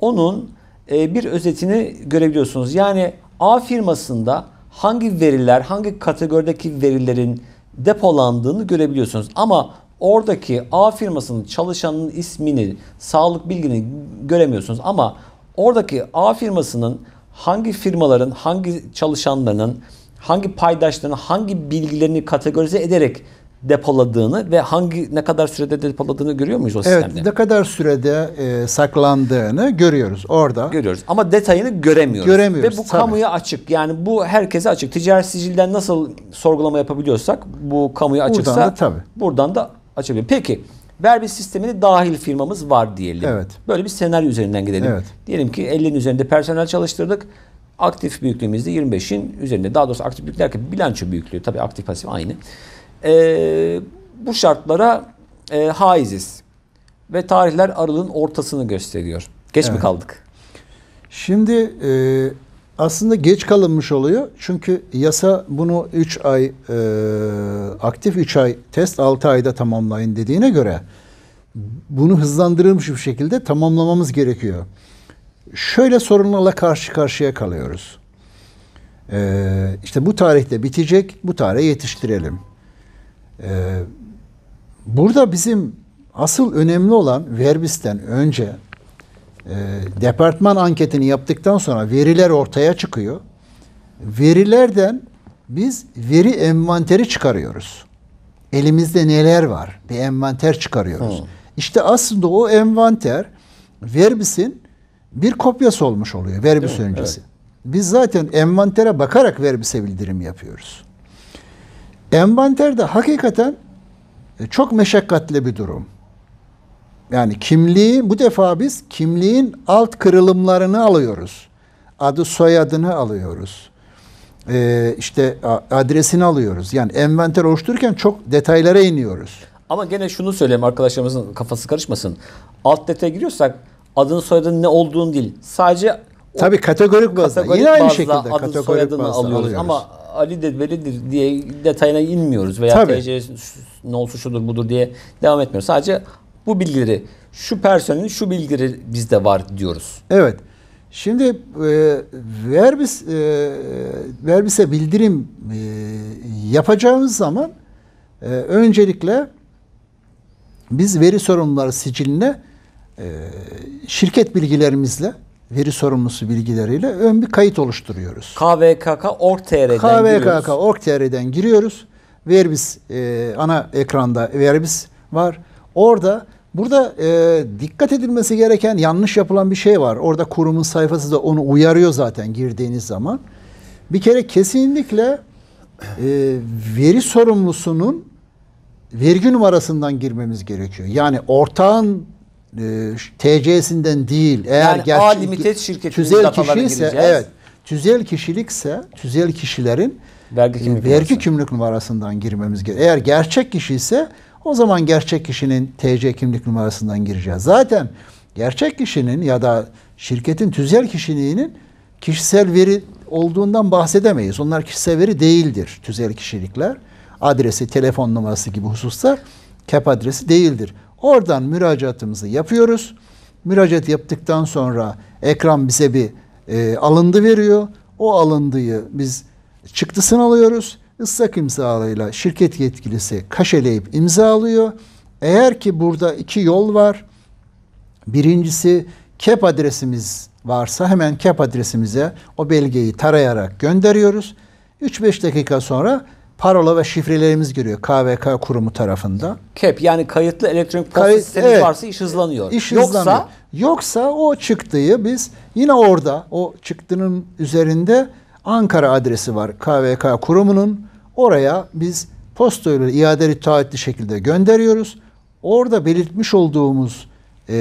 onun e, bir özetini görebiliyorsunuz. Yani A firmasında hangi veriler, hangi kategorideki verilerin depolandığını görebiliyorsunuz. Ama oradaki A firmasının çalışanının ismini, sağlık bilgini göremiyorsunuz. Ama oradaki A firmasının hangi firmaların, hangi çalışanlarının hangi paydaşlarını, hangi bilgilerini kategorize ederek depoladığını ve hangi ne kadar sürede depoladığını görüyor muyuz o sistemde? Evet, ne kadar sürede e, saklandığını görüyoruz orada. Görüyoruz ama detayını göremiyoruz. Göremiyoruz. Ve bu tabii. kamuya açık. Yani bu herkese açık. Ticaret sicilden nasıl sorgulama yapabiliyorsak bu kamuya açıksa buradan da, tabii. Buradan da açabilir. Peki verbi sistemini dahil firmamız var diyelim. Evet. Böyle bir senaryo üzerinden gidelim. Evet. Diyelim ki 50'nin üzerinde personel çalıştırdık. Aktif büyüklüğümüzde 25'in üzerinde. Daha doğrusu aktif büyüklük derken bilanço büyüklüğü. Tabii aktif pasif aynı. E, bu şartlara e, haiziz. Ve tarihler aralığın ortasını gösteriyor. Geç evet. mi kaldık? Şimdi e, aslında geç kalınmış oluyor. Çünkü yasa bunu 3 ay e, aktif 3 ay test 6 ayda tamamlayın dediğine göre bunu hızlandırılmış bir şekilde tamamlamamız gerekiyor şöyle sorunlarla karşı karşıya kalıyoruz. Ee, işte bu tarihte bitecek, bu tarihe yetiştirelim. Ee, burada bizim asıl önemli olan verbisten önce e, departman anketini yaptıktan sonra veriler ortaya çıkıyor. Verilerden biz veri envanteri çıkarıyoruz. Elimizde neler var? Bir envanter çıkarıyoruz. Hmm. İşte aslında o envanter Verbis'in bir kopyası olmuş oluyor verbis Değil öncesi. Evet. Biz zaten envantere bakarak verbise bildirim yapıyoruz. Envanterde hakikaten e, çok meşakkatli bir durum. Yani kimliği bu defa biz kimliğin alt kırılımlarını alıyoruz. Adı soyadını alıyoruz. Ee, işte adresini alıyoruz. Yani envanter oluştururken çok detaylara iniyoruz. Ama gene şunu söyleyeyim arkadaşlarımızın kafası karışmasın. Alt detaya giriyorsak adını soyadının ne olduğun değil. Sadece tabi kategorik bazda. Kategorik Yine aynı bazda şekilde adını kategorik soyadını bazda alıyoruz. alıyoruz. Ama Ali de velidir diye detayına inmiyoruz veya Tabii. TC ne olsun şudur budur diye devam etmiyoruz. Sadece bu bilgileri şu personelin şu bilgileri bizde var diyoruz. Evet. Şimdi e, verbis e, verbise bildirim e, yapacağımız zaman e, öncelikle biz veri sorumluları siciline e, şirket bilgilerimizle veri sorumlusu bilgileriyle ön bir kayıt oluşturuyoruz. KVKK org.tr'den KVKK org.tr'den giriyoruz. Verbis e, ana ekranda Verbis var. Orada burada e, dikkat edilmesi gereken yanlış yapılan bir şey var. Orada kurumun sayfası da onu uyarıyor zaten girdiğiniz zaman. Bir kere kesinlikle e, veri sorumlusunun vergi numarasından girmemiz gerekiyor. Yani ortağın e, TC'sinden değil eğer yani gerçek tüzel kişi ise evet tüzel kişilikse tüzel kişilerin vergi e, kimlik, vergi kimlik numarasından girmemiz gerekiyor. Eğer gerçek kişi ise o zaman gerçek kişinin TC kimlik numarasından gireceğiz. Zaten gerçek kişinin ya da şirketin tüzel kişiliğinin kişisel veri olduğundan bahsedemeyiz. Onlar kişisel veri değildir tüzel kişilikler. Adresi, telefon numarası gibi hususlar KEP adresi değildir. Oradan müracaatımızı yapıyoruz. Müracaat yaptıktan sonra ekran bize bir e, alındı veriyor. O alındıyı biz çıktısını alıyoruz. Islak imzalarıyla şirket yetkilisi kaşeleyip imza alıyor. Eğer ki burada iki yol var. Birincisi KEP adresimiz varsa hemen KEP adresimize o belgeyi tarayarak gönderiyoruz. 3-5 dakika sonra parola ve şifrelerimiz giriyor KVK kurumu tarafında. KEP yani kayıtlı elektronik posta Kayıt, sistemi evet, varsa iş hızlanıyor. İş Yoksa hızlanıyor. Yoksa o çıktıyı biz yine orada o çıktının üzerinde Ankara adresi var KVK kurumunun. Oraya biz postayla iadeli taahhütlü şekilde gönderiyoruz. Orada belirtmiş olduğumuz e,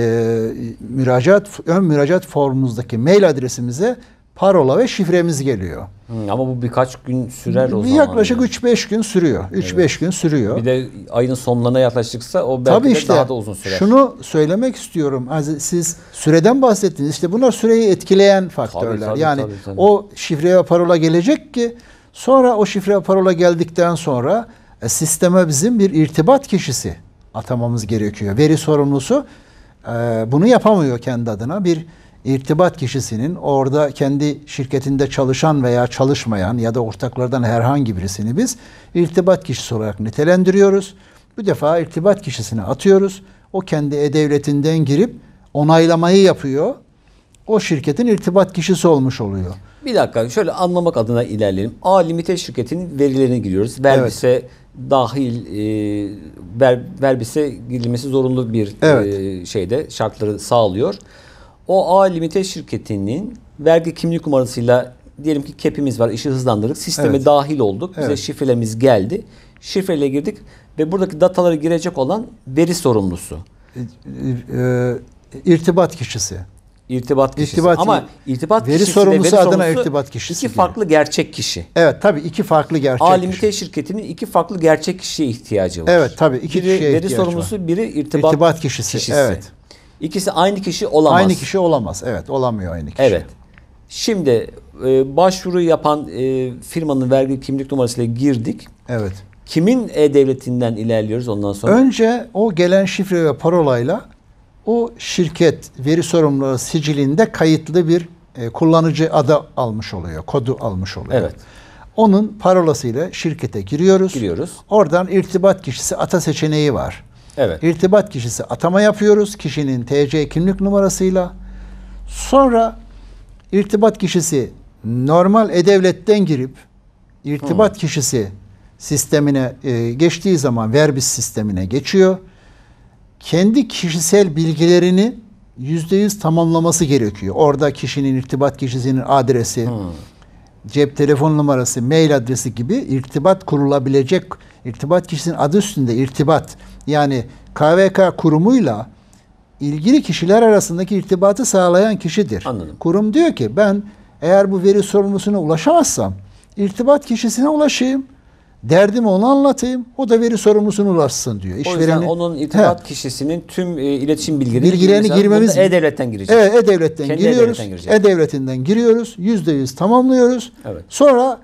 müracaat ön müracaat formumuzdaki mail adresimize parola ve şifremiz geliyor. Hı, ama bu birkaç gün sürer o zaman. Yaklaşık 3-5 gün sürüyor. 3-5 evet. gün sürüyor. Bir de ayın sonlarına yaklaştıksa o belki Tabii de işte, daha da uzun sürer. Şunu söylemek istiyorum. Siz süreden bahsettiniz. İşte bunlar süreyi etkileyen faktörler. Tabii, tabii, yani tabii, tabii. o şifre ve parola gelecek ki sonra o şifre ve parola geldikten sonra e, sisteme bizim bir irtibat kişisi atamamız gerekiyor. Veri sorumlusu e, bunu yapamıyor kendi adına. Bir irtibat kişisinin orada kendi şirketinde çalışan veya çalışmayan ya da ortaklardan herhangi birisini biz irtibat kişisi olarak nitelendiriyoruz. Bu defa irtibat kişisini atıyoruz. O kendi e-devletinden girip onaylamayı yapıyor. O şirketin irtibat kişisi olmuş oluyor. Bir dakika şöyle anlamak adına ilerleyelim. A limite şirketinin verilerine giriyoruz. Verbise evet. dahil e, ver, verbise girilmesi zorunlu bir evet. e, şeyde şartları sağlıyor o A limite şirketinin vergi kimlik numarasıyla diyelim ki kepimiz var işi hızlandırdık. Sisteme evet. dahil olduk. Bize evet. şifrelemiz geldi. Şifreyle girdik ve buradaki dataları girecek olan veri sorumlusu. E, e, e, irtibat kişisi. irtibat kişisi. İrtibat, Ama irtibat veri kişisi sorumlusu veri adına irtibat kişisi. İki farklı gerçek kişi. Evet tabi iki farklı gerçek A limite kişi. şirketinin iki farklı gerçek kişiye ihtiyacı var. Evet tabi iki kişiye veri sorumlusu, var. biri irtibat, irtibat kişisi. kişisi. Evet. İkisi aynı kişi olamaz. Aynı kişi olamaz. Evet olamıyor aynı kişi. Evet. Şimdi e, başvuru yapan e, firmanın vergi kimlik numarasıyla girdik. Evet. Kimin e-devletinden ilerliyoruz ondan sonra? Önce o gelen şifre ve parolayla o şirket veri sorumluluğu sicilinde kayıtlı bir e, kullanıcı adı almış oluyor, kodu almış oluyor. Evet. Onun parolasıyla şirkete giriyoruz. Giriyoruz. Oradan irtibat kişisi ata seçeneği var. Evet. İrtibat kişisi atama yapıyoruz. Kişinin TC kimlik numarasıyla. Sonra irtibat kişisi normal e-devletten girip irtibat Hı. kişisi sistemine e, geçtiği zaman verbis sistemine geçiyor. Kendi kişisel bilgilerini yüzde yüz tamamlaması gerekiyor. Orada kişinin irtibat kişisinin adresi, Hı. cep telefon numarası, mail adresi gibi irtibat kurulabilecek irtibat kişisinin adı üstünde irtibat yani KVK kurumuyla ilgili kişiler arasındaki irtibatı sağlayan kişidir. Anladım. Kurum diyor ki ben eğer bu veri sorumlusuna ulaşamazsam irtibat kişisine ulaşayım. Derdimi ona anlatayım. O da veri sorumlusuna ulaşsın diyor. İşvereni, o yüzden onun irtibat He. kişisinin tüm e, iletişim bilgilerini, bilgilerini girmemiz e-devletten gireceğiz. Evet, e-devletten Kendi giriyoruz. e e-devletinden giriyoruz. Yüzde yüz tamamlıyoruz. Evet. Sonra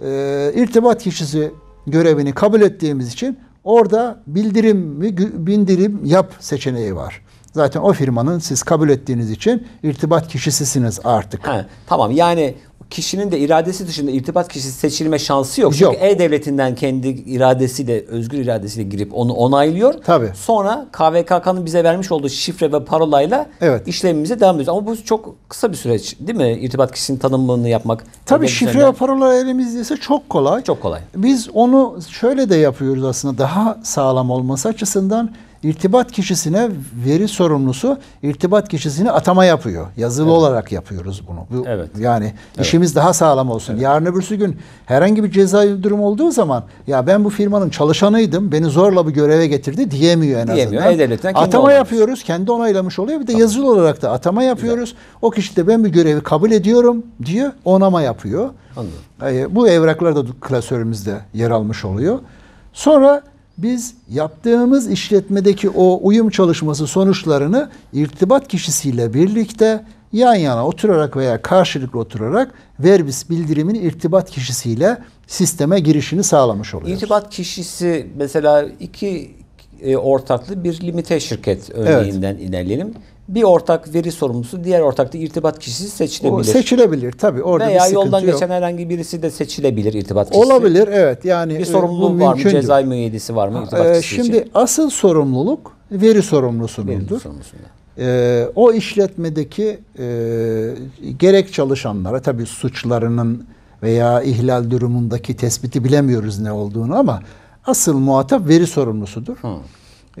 e, irtibat kişisi görevini kabul ettiğimiz için Orada bildirim mi bindirim yap seçeneği var. Zaten o firmanın siz kabul ettiğiniz için irtibat kişisisiniz artık. Ha, tamam yani kişinin de iradesi dışında irtibat kişisi seçilme şansı yok. yok. Çünkü E-Devleti'nden kendi iradesiyle, özgür iradesiyle girip onu onaylıyor. Tabii. Sonra KVKK'nın bize vermiş olduğu şifre ve parolayla evet. işlemimize devam ediyoruz. Ama bu çok kısa bir süreç değil mi? İrtibat kişisinin tanımını yapmak. Tabii şifre ve parola elimizdeyse çok kolay. Çok kolay. Biz onu şöyle de yapıyoruz aslında daha sağlam olması açısından İrtibat kişisine veri sorumlusu irtibat kişisini atama yapıyor. Yazılı evet. olarak yapıyoruz bunu. Bu, evet. Yani evet. işimiz daha sağlam olsun. Evet. Yarın öbürsü gün herhangi bir cezai durum olduğu zaman ya ben bu firmanın çalışanıydım. Beni zorla bu göreve getirdi diyemiyor en diyemiyor. azından. Diyemiyor. Atama olmamış. yapıyoruz. Kendi onaylamış oluyor. Bir de tamam. yazılı olarak da atama yapıyoruz. Güzel. O kişi de ben bir görevi kabul ediyorum diyor. Onama yapıyor. Anladım. E, bu evraklar da klasörümüzde yer almış oluyor. Sonra biz yaptığımız işletmedeki o uyum çalışması sonuçlarını irtibat kişisiyle birlikte yan yana oturarak veya karşılıklı oturarak verbis bildirimin irtibat kişisiyle sisteme girişini sağlamış oluyoruz. İrtibat kişisi mesela iki e, ortaklı bir limite şirket örneğinden evet. ilerleyelim bir ortak veri sorumlusu, diğer ortakta irtibat kişisi seçilebilir. O seçilebilir tabii. Orada Veya bir yoldan yok. geçen herhangi birisi de seçilebilir irtibat kişisi. Olabilir evet. Yani bir e, sorumluluğu var mı? Cezai müeyyidesi var mı irtibat e, kişisi Şimdi için? asıl sorumluluk veri sorumlusunundur. Veri sorumlusunda. Ee, o işletmedeki e, gerek çalışanlara tabii suçlarının veya ihlal durumundaki tespiti bilemiyoruz ne olduğunu ama asıl muhatap veri sorumlusudur. Hı.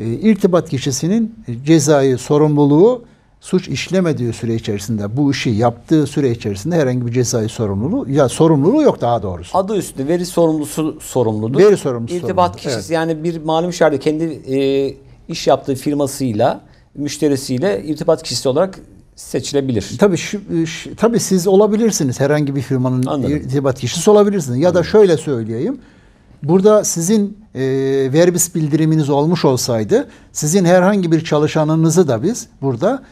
E, irtibat kişisinin cezayı, sorumluluğu suç işlemediği süre içerisinde, bu işi yaptığı süre içerisinde herhangi bir cezai sorumluluğu, ya sorumluluğu yok daha doğrusu. Adı üstü veri sorumlusu sorumludur. Veri sorumlusu İrtibat sorumludur. kişisi evet. yani bir malum şerde kendi e, iş yaptığı firmasıyla, müşterisiyle irtibat kişisi olarak seçilebilir. Tabii, şu, şu, tabii siz olabilirsiniz herhangi bir firmanın Anladım. irtibat kişisi olabilirsiniz. Ya Anladım. da şöyle söyleyeyim Burada sizin e, verbis bildiriminiz olmuş olsaydı sizin herhangi bir çalışanınızı da biz burada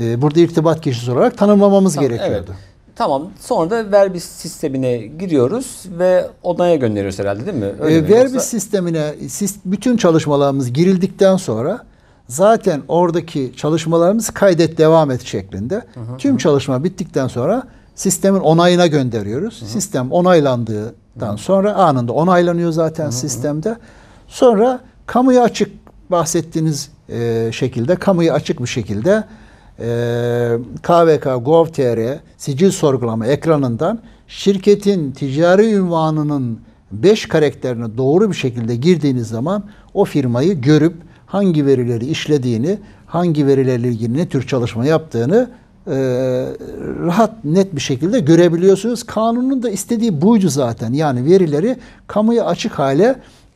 e, burada irtibat kişisi olarak tanımlamamız tamam, gerekiyordu. Evet. Tamam. Sonra da verbis sistemine giriyoruz ve odaya gönderiyoruz herhalde değil mi? Öyle e, mi? verbis yoksa... sistemine bütün çalışmalarımız girildikten sonra zaten oradaki çalışmalarımız kaydet devam et şeklinde. Hı hı, Tüm hı. çalışma bittikten sonra sistemin onayına gönderiyoruz. Hı hı. Sistem onaylandığı Hı. Sonra anında onaylanıyor zaten Hı. sistemde. Sonra kamuya açık bahsettiğiniz e, şekilde, kamuya açık bir şekilde e, KVK, Gov.tr, sicil sorgulama ekranından şirketin ticari ünvanının beş karakterini doğru bir şekilde girdiğiniz zaman o firmayı görüp hangi verileri işlediğini, hangi verilerle ilgili ne tür çalışma yaptığını e, rahat net bir şekilde görebiliyorsunuz. Kanunun da istediği buydu zaten. Yani verileri kamuya açık hale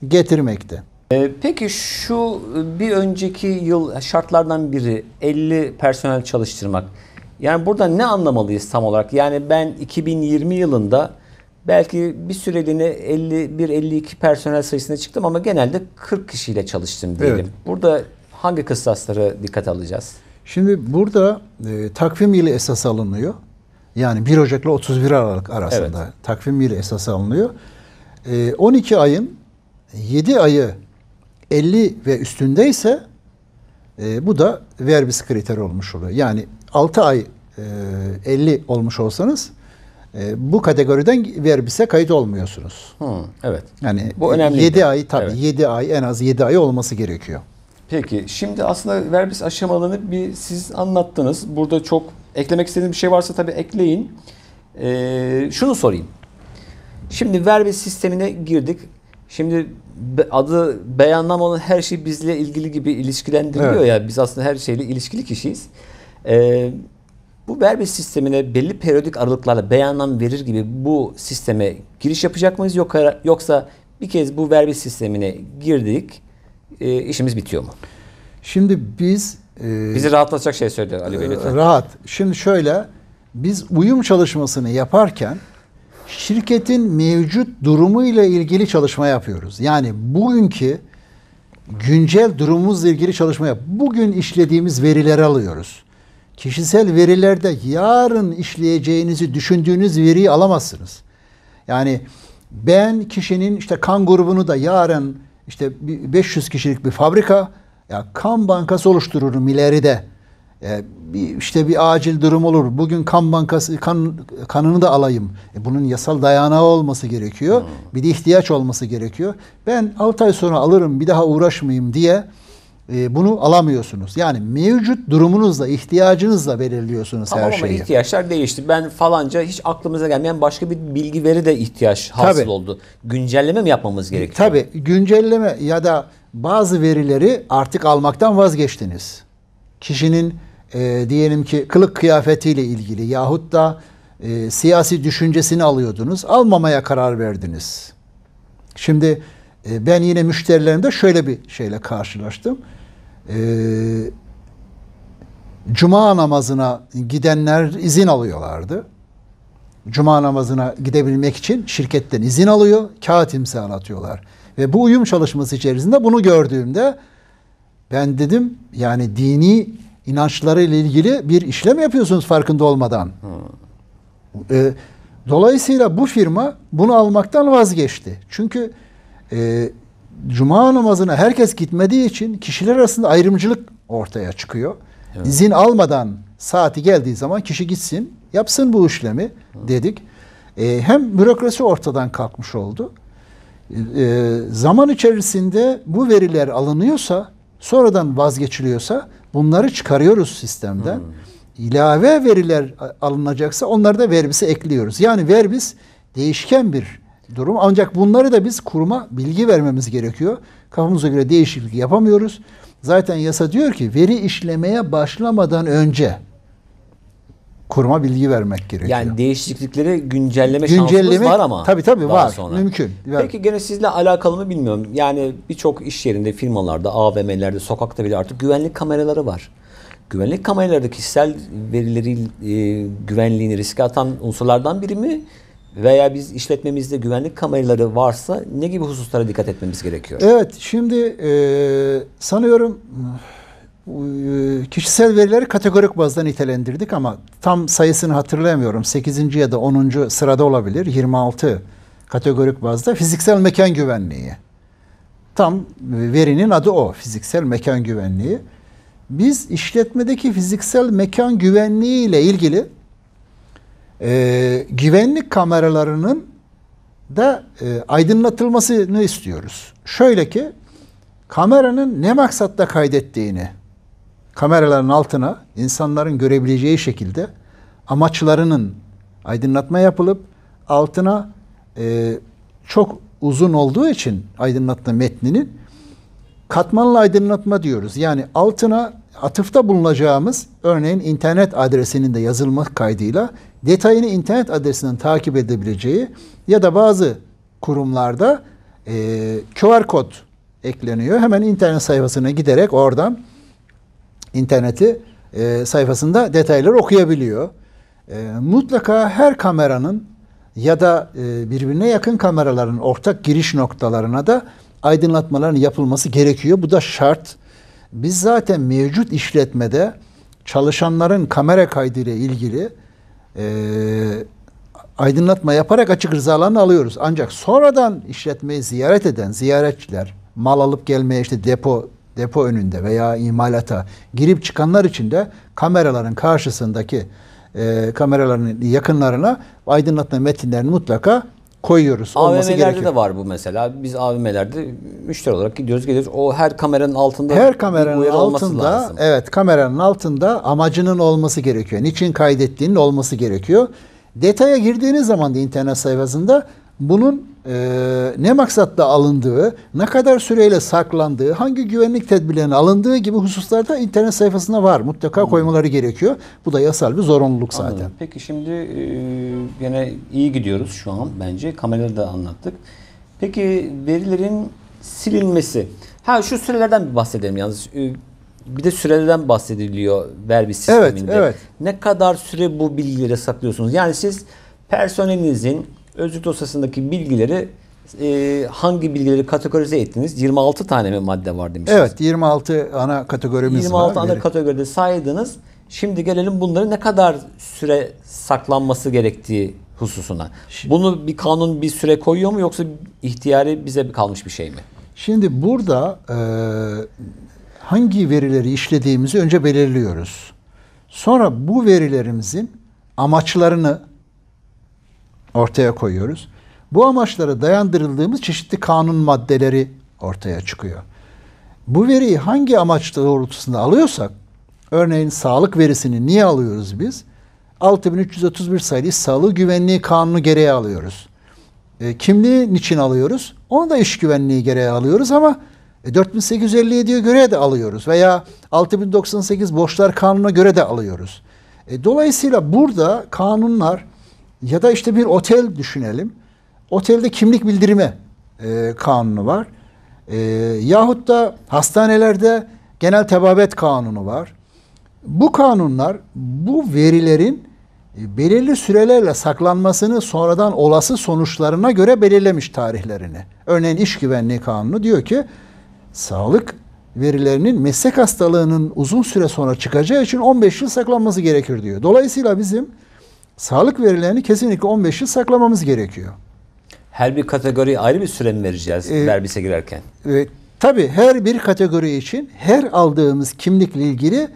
getirmekte. Ee, peki şu bir önceki yıl şartlardan biri 50 personel çalıştırmak. Yani burada ne anlamalıyız tam olarak? Yani ben 2020 yılında belki bir süreliğine 51-52 personel sayısına çıktım ama genelde 40 kişiyle çalıştım diyelim. Evet. Burada hangi kıstasları dikkat alacağız? Şimdi burada e, takvim yılı esas alınıyor. Yani 1 Ocak ile 31 Aralık arasında evet. takvim yılı esas alınıyor. E, 12 ayın 7 ayı 50 ve üstündeyse e, bu da verbis kriteri olmuş oluyor. Yani 6 ay e, 50 olmuş olsanız e, bu kategoriden verbise kayıt olmuyorsunuz. Hı, evet. Yani bu önemli. 7 ay tabii evet. 7 ay en az 7 ay olması gerekiyor. Peki şimdi aslında verbis aşamalarını bir siz anlattınız. Burada çok eklemek istediğiniz bir şey varsa tabii ekleyin. Ee, şunu sorayım. Şimdi verbis sistemine girdik. Şimdi adı beyanlam olan her şey bizle ilgili gibi ilişkilendiriliyor evet. ya. Biz aslında her şeyle ilişkili kişiyiz. Ee, bu verbis sistemine belli periyodik aralıklarla beyanlam verir gibi bu sisteme giriş yapacak mıyız? yoksa bir kez bu verbis sistemine girdik e, işimiz bitiyor mu? Şimdi biz... E, Bizi rahatlatacak şey söyle Ali Bey lütfen. E, rahat. Şimdi şöyle biz uyum çalışmasını yaparken şirketin mevcut durumu ile ilgili çalışma yapıyoruz. Yani bugünkü güncel durumumuzla ilgili çalışma yap. Bugün işlediğimiz verileri alıyoruz. Kişisel verilerde yarın işleyeceğinizi düşündüğünüz veriyi alamazsınız. Yani ben kişinin işte kan grubunu da yarın işte 500 kişilik bir fabrika ya kan bankası oluştururum ileride. E, bir, işte bir acil durum olur. Bugün kan bankası kan kanını da alayım. E, bunun yasal dayanağı olması gerekiyor. Hmm. Bir de ihtiyaç olması gerekiyor. Ben 6 ay sonra alırım bir daha uğraşmayayım diye e, bunu alamıyorsunuz. Yani mevcut durumunuzla, ihtiyacınızla belirliyorsunuz tamam her şeyi. Tamam ama ihtiyaçlar değişti. Ben falanca hiç aklımıza gelmeyen başka bir bilgi veri de ihtiyaç hasıl oldu. Güncelleme mi yapmamız e, gerekiyor? Tabii. Güncelleme ya da bazı verileri artık almaktan vazgeçtiniz. Kişinin e, diyelim ki kılık kıyafetiyle ilgili yahut da e, siyasi düşüncesini alıyordunuz. Almamaya karar verdiniz. Şimdi e, ben yine müşterilerimde şöyle bir şeyle karşılaştım e, cuma namazına gidenler izin alıyorlardı. Cuma namazına gidebilmek için şirketten izin alıyor, kağıt imza atıyorlar. Ve bu uyum çalışması içerisinde bunu gördüğümde ben dedim yani dini inançları ile ilgili bir işlem yapıyorsunuz farkında olmadan. Hmm. E, dolayısıyla bu firma bunu almaktan vazgeçti. Çünkü e, cuma namazına herkes gitmediği için kişiler arasında ayrımcılık ortaya çıkıyor. Evet. İzin almadan saati geldiği zaman kişi gitsin, yapsın bu işlemi dedik. E, hem bürokrasi ortadan kalkmış oldu. E, e zaman içerisinde bu veriler alınıyorsa, sonradan vazgeçiliyorsa bunları çıkarıyoruz sistemden. Evet. Hmm. İlave veriler alınacaksa onları da verbisi ekliyoruz. Yani verbis değişken bir durum. Ancak bunları da biz kuruma bilgi vermemiz gerekiyor. Kafamıza göre değişiklik yapamıyoruz. Zaten yasa diyor ki veri işlemeye başlamadan önce kuruma bilgi vermek gerekiyor. Yani değişiklikleri güncelleme, güncelleme şansımız var ama. Tabii tabii var. Sonra. Mümkün. Peki gene sizle alakalı mı bilmiyorum. Yani birçok iş yerinde, firmalarda, AVM'lerde, sokakta bile artık güvenlik kameraları var. Güvenlik kameraları kişisel verileri e, güvenliğini riske atan unsurlardan biri mi? veya biz işletmemizde güvenlik kameraları varsa ne gibi hususlara dikkat etmemiz gerekiyor? Evet şimdi e, sanıyorum e, kişisel verileri kategorik bazda nitelendirdik ama tam sayısını hatırlayamıyorum. 8. ya da 10. sırada olabilir. 26 kategorik bazda fiziksel mekan güvenliği. Tam e, verinin adı o. Fiziksel mekan güvenliği. Biz işletmedeki fiziksel mekan güvenliği ile ilgili e, güvenlik kameralarının da e, aydınlatılmasını istiyoruz. Şöyle ki kameranın ne maksatta kaydettiğini kameraların altına insanların görebileceği şekilde amaçlarının aydınlatma yapılıp altına e, çok uzun olduğu için aydınlatma metninin katmanlı aydınlatma diyoruz. Yani altına atıfta bulunacağımız örneğin internet adresinin de yazılmak kaydıyla detayını internet adresinden takip edebileceği ya da bazı kurumlarda e, QR kod ekleniyor. Hemen internet sayfasına giderek oradan interneti e, sayfasında detayları okuyabiliyor. E, mutlaka her kameranın ya da e, birbirine yakın kameraların ortak giriş noktalarına da aydınlatmaların yapılması gerekiyor. Bu da şart. Biz zaten mevcut işletmede çalışanların kamera kaydı ile ilgili e, aydınlatma yaparak açık rızalarını alıyoruz. Ancak sonradan işletmeyi ziyaret eden ziyaretçiler, mal alıp gelmeye işte depo depo önünde veya imalata girip çıkanlar için de kameraların karşısındaki e, kameraların yakınlarına aydınlatma metinlerini mutlaka koyuyoruz. Olması AVM'lerde gerekiyor. de var bu mesela. Biz AVM'lerde müşteri olarak gidiyoruz geliyoruz. O her kameranın altında her kameranın altında lazım. evet kameranın altında amacının olması gerekiyor. Niçin kaydettiğinin olması gerekiyor. Detaya girdiğiniz zaman da internet sayfasında bunun e, ne maksatla alındığı, ne kadar süreyle saklandığı, hangi güvenlik tedbirlerinin alındığı gibi hususlarda internet sayfasında var. Mutlaka Anladım. koymaları gerekiyor. Bu da yasal bir zorunluluk zaten. Anladım. Peki şimdi e, yine iyi gidiyoruz şu an bence. Kameraları da anlattık. Peki verilerin silinmesi. Ha şu sürelerden bir bahsedelim yalnız. E, bir de sürelerden bahsediliyor verbi sisteminde. Evet, evet. Ne kadar süre bu bilgileri saklıyorsunuz? Yani siz personelinizin Özlük dosyasındaki bilgileri e, hangi bilgileri kategorize ettiniz? 26 tane mi madde var demiştiniz? Evet 26 ana kategorimiz 26 var. 26 ana kategoride saydınız. Şimdi gelelim bunların ne kadar süre saklanması gerektiği hususuna. Şimdi, Bunu bir kanun bir süre koyuyor mu yoksa ihtiyari bize kalmış bir şey mi? Şimdi burada e, hangi verileri işlediğimizi önce belirliyoruz. Sonra bu verilerimizin amaçlarını ortaya koyuyoruz. Bu amaçlara dayandırıldığımız çeşitli kanun maddeleri ortaya çıkıyor. Bu veriyi hangi amaç doğrultusunda alıyorsak, örneğin sağlık verisini niye alıyoruz biz? 6331 sayılı Sağlık Güvenliği Kanunu gereği alıyoruz. E, kimliği niçin alıyoruz? Onu da iş güvenliği gereği alıyoruz ama 4857'ye e, göre de alıyoruz veya 6098 Borçlar Kanunu'na göre de alıyoruz. E, dolayısıyla burada kanunlar ya da işte bir otel düşünelim. Otelde kimlik bildirme e, kanunu var. E, yahut da hastanelerde genel tebabet kanunu var. Bu kanunlar bu verilerin e, belirli sürelerle saklanmasını sonradan olası sonuçlarına göre belirlemiş tarihlerini. Örneğin iş güvenliği kanunu diyor ki sağlık verilerinin meslek hastalığının uzun süre sonra çıkacağı için 15 yıl saklanması gerekir diyor. Dolayısıyla bizim sağlık verilerini kesinlikle 15 yıl saklamamız gerekiyor. Her bir kategoriye ayrı bir süre mi vereceğiz ee, verbise girerken? E, tabii her bir kategori için her aldığımız kimlikle ilgili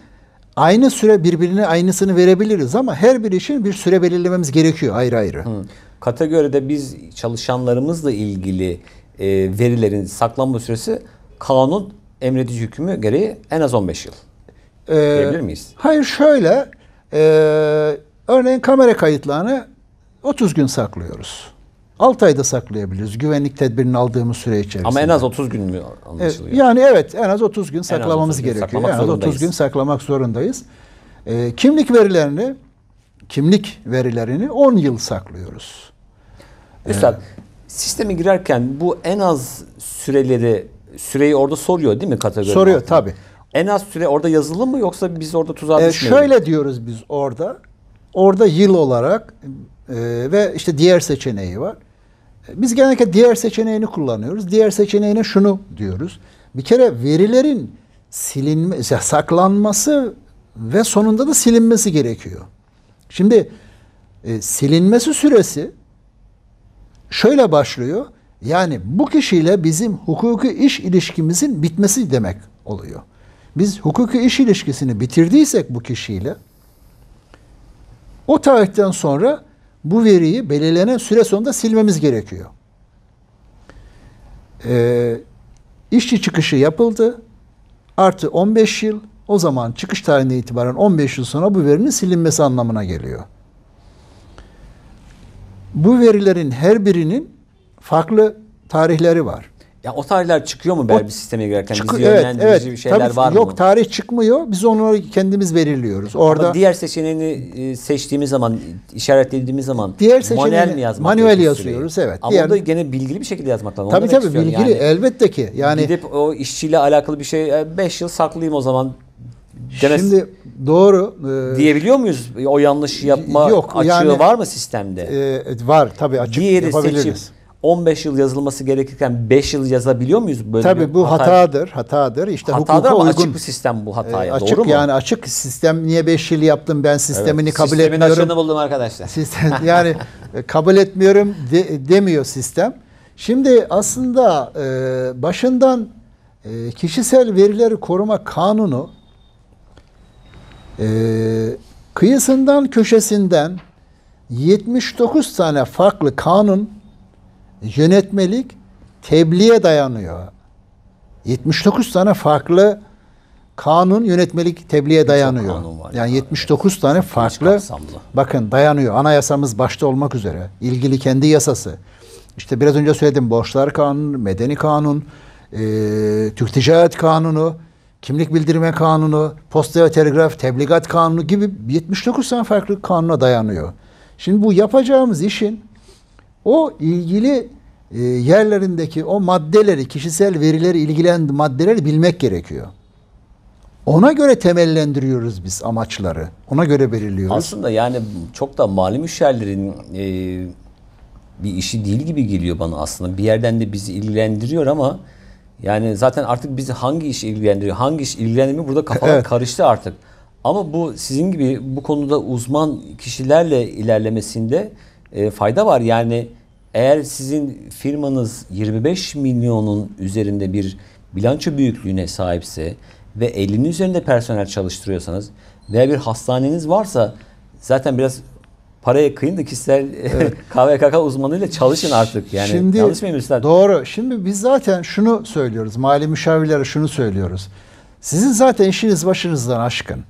aynı süre birbirine aynısını verebiliriz ama her bir için bir süre belirlememiz gerekiyor ayrı ayrı. Hı. Kategoride biz çalışanlarımızla ilgili e, verilerin saklanma süresi kanun emredici hükmü gereği en az 15 yıl. Ee, Diyebilir miyiz? Hayır şöyle e, Örneğin kamera kayıtlarını 30 gün saklıyoruz. 6 ayda saklayabiliriz. Güvenlik tedbirini aldığımız süre içerisinde. Ama en az 30 gün mü anlaşılıyor? E, yani evet en az 30 gün saklamamız gerekiyor. En az 30 gün saklamak zorundayız. E, kimlik verilerini kimlik verilerini 10 yıl saklıyoruz. E, Üstad evet. sisteme girerken bu en az süreleri süreyi orada soruyor değil mi kategori? Soruyor tabi En az süre orada yazılı mı yoksa biz orada tuzağa e, düşmüyoruz? Şöyle diyoruz biz orada. Orada yıl olarak e, ve işte diğer seçeneği var. Biz genellikle diğer seçeneğini kullanıyoruz. Diğer seçeneğine şunu diyoruz. Bir kere verilerin silinme, saklanması ve sonunda da silinmesi gerekiyor. Şimdi e, silinmesi süresi şöyle başlıyor. Yani bu kişiyle bizim hukuki iş ilişkimizin bitmesi demek oluyor. Biz hukuki iş ilişkisini bitirdiysek bu kişiyle o tarihten sonra bu veriyi belirlenen süre sonunda silmemiz gerekiyor. Ee, işçi çıkışı yapıldı. Artı 15 yıl. O zaman çıkış tarihine itibaren 15 yıl sonra bu verinin silinmesi anlamına geliyor. Bu verilerin her birinin farklı tarihleri var. Ya o tarihler çıkıyor mu böyle bir sisteme girerken? Hani çıkı, bizi evet, evet. bir şeyler Tabii, var mı? Yok tarih çıkmıyor. Biz onu kendimiz belirliyoruz. Orada Ama diğer seçeneğini e, seçtiğimiz zaman, işaretlediğimiz zaman diğer manuel mi yazmak? Manuel yazıyoruz evet. Ama diğer... da gene bilgili bir şekilde yazmak lazım. Tabii tabii bilgili yani, elbette ki. Yani gidip o işçiyle alakalı bir şey 5 e, yıl saklayayım o zaman Demez. Şimdi doğru. E, diyebiliyor muyuz? O yanlış yapma yok, açığı yani, var mı sistemde? E, var tabii açık Diğeri yapabiliriz. Seçim, 15 yıl yazılması gerekirken 5 yıl yazabiliyor muyuz? Böyle Tabii bu hata... hatadır. Hatadır. İşte hatadır ama uygun. açık bir sistem bu hataya. E, açık doğru mu? açık sistem niye 5 yıl yaptım ben sistemini evet. kabul Sistemin etmiyorum. Sistemin buldum arkadaşlar. Sistem, yani e, kabul etmiyorum de, demiyor sistem. Şimdi aslında e, başından e, kişisel verileri koruma kanunu e, kıyısından köşesinden 79 tane farklı kanun yönetmelik tebliğe dayanıyor. 79 tane farklı kanun yönetmelik tebliğe dayanıyor. Var yani 79 evet. tane farklı bakın dayanıyor. Anayasamız başta olmak üzere ilgili kendi yasası. İşte biraz önce söyledim borçlar kanunu, medeni kanun, e, Türk Ticaret Kanunu, kimlik bildirme kanunu, posta ve telgraf tebligat kanunu gibi 79 tane farklı kanuna dayanıyor. Şimdi bu yapacağımız işin o ilgili e, yerlerindeki o maddeleri, kişisel verileri ilgilen maddeleri bilmek gerekiyor. Ona göre temellendiriyoruz biz amaçları. Ona göre belirliyoruz. Aslında yani çok da mali müşerlerin e, bir işi değil gibi geliyor bana aslında. Bir yerden de bizi ilgilendiriyor ama yani zaten artık bizi hangi iş ilgilendiriyor, hangi iş ilgilendirmiyor burada kafalar evet. karıştı artık. Ama bu sizin gibi bu konuda uzman kişilerle ilerlemesinde e, fayda var. Yani eğer sizin firmanız 25 milyonun üzerinde bir bilanço büyüklüğüne sahipse ve 50'nin üzerinde personel çalıştırıyorsanız veya bir hastaneniz varsa zaten biraz paraya kıyın da kişisel evet. KVKK uzmanıyla çalışın artık. Yani Şimdi, yanlış Üstad? Doğru. Şimdi biz zaten şunu söylüyoruz. Mali müşavirlere şunu söylüyoruz. Sizin zaten işiniz başınızdan aşkın.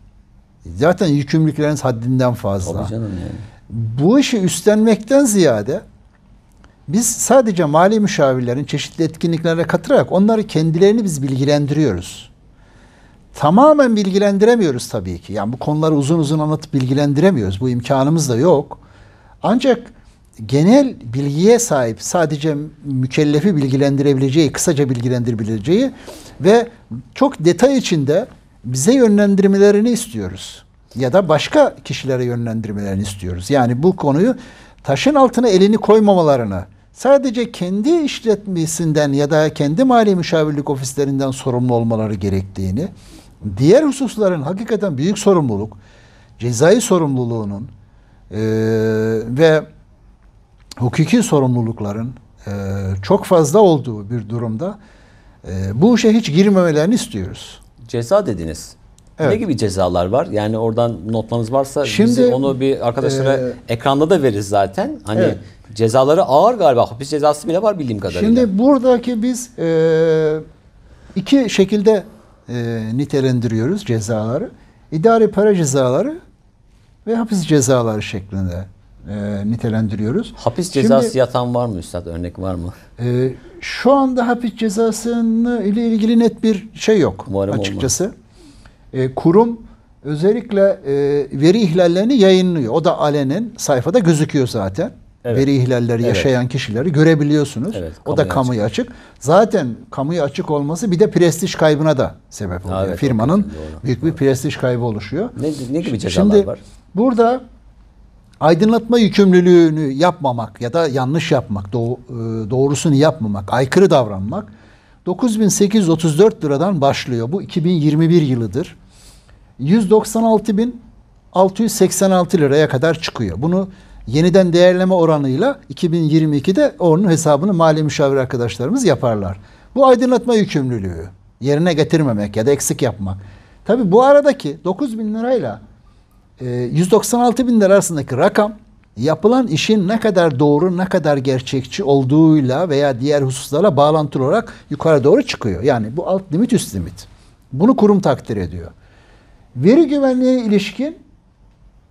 Zaten yükümlülükleriniz haddinden fazla. Tabii canım yani bu işi üstlenmekten ziyade biz sadece mali müşavirlerin çeşitli etkinliklere katılarak onları kendilerini biz bilgilendiriyoruz. Tamamen bilgilendiremiyoruz tabii ki. Yani bu konuları uzun uzun anlatıp bilgilendiremiyoruz. Bu imkanımız da yok. Ancak genel bilgiye sahip sadece mükellefi bilgilendirebileceği, kısaca bilgilendirebileceği ve çok detay içinde bize yönlendirmelerini istiyoruz ya da başka kişilere yönlendirmelerini istiyoruz. Yani bu konuyu taşın altına elini koymamalarını, sadece kendi işletmesinden ya da kendi mali müşavirlik ofislerinden sorumlu olmaları gerektiğini, diğer hususların hakikaten büyük sorumluluk, cezai sorumluluğunun e, ve hukuki sorumlulukların e, çok fazla olduğu bir durumda e, bu işe hiç girmemelerini istiyoruz. Ceza dediniz. Evet. Ne gibi cezalar var? Yani oradan notlarınız varsa Şimdi, onu bir arkadaşlara e, ekranda da veririz zaten. Hani evet. cezaları ağır galiba. Hapis cezası bile var bildiğim kadarıyla. Şimdi buradaki biz e, iki şekilde e, nitelendiriyoruz cezaları. İdari para cezaları ve hapis cezaları şeklinde e, nitelendiriyoruz. Hapis cezası Şimdi, yatan var mı üstad? Örnek var mı? E, şu anda hapis cezasını ile ilgili net bir şey yok Umarım açıkçası. Olmaz e, kurum özellikle e, veri ihlallerini yayınlıyor. O da alenen sayfada gözüküyor zaten. Evet. Veri ihlalleri evet. yaşayan kişileri görebiliyorsunuz. Evet, o da kamuya açık. açık. Zaten kamuya açık olması bir de prestij kaybına da sebep oluyor. Evet, Firmanın doğru, büyük bir prestij kaybı oluşuyor. Ne, ne gibi cezalar Şimdi, var? Burada aydınlatma yükümlülüğünü yapmamak ya da yanlış yapmak, doğ, e, doğrusunu yapmamak, aykırı davranmak 9834 liradan başlıyor. Bu 2021 yılıdır. 196.686 liraya kadar çıkıyor. Bunu yeniden değerleme oranıyla 2022'de onun hesabını mali müşavir arkadaşlarımız yaparlar. Bu aydınlatma yükümlülüğü yerine getirmemek ya da eksik yapmak. Tabi bu aradaki 9 bin lirayla 196 e, bin lira arasındaki rakam yapılan işin ne kadar doğru ne kadar gerçekçi olduğuyla veya diğer hususlarla bağlantılı olarak yukarı doğru çıkıyor. Yani bu alt limit üst limit. Bunu kurum takdir ediyor. Veri güvenliğine ilişkin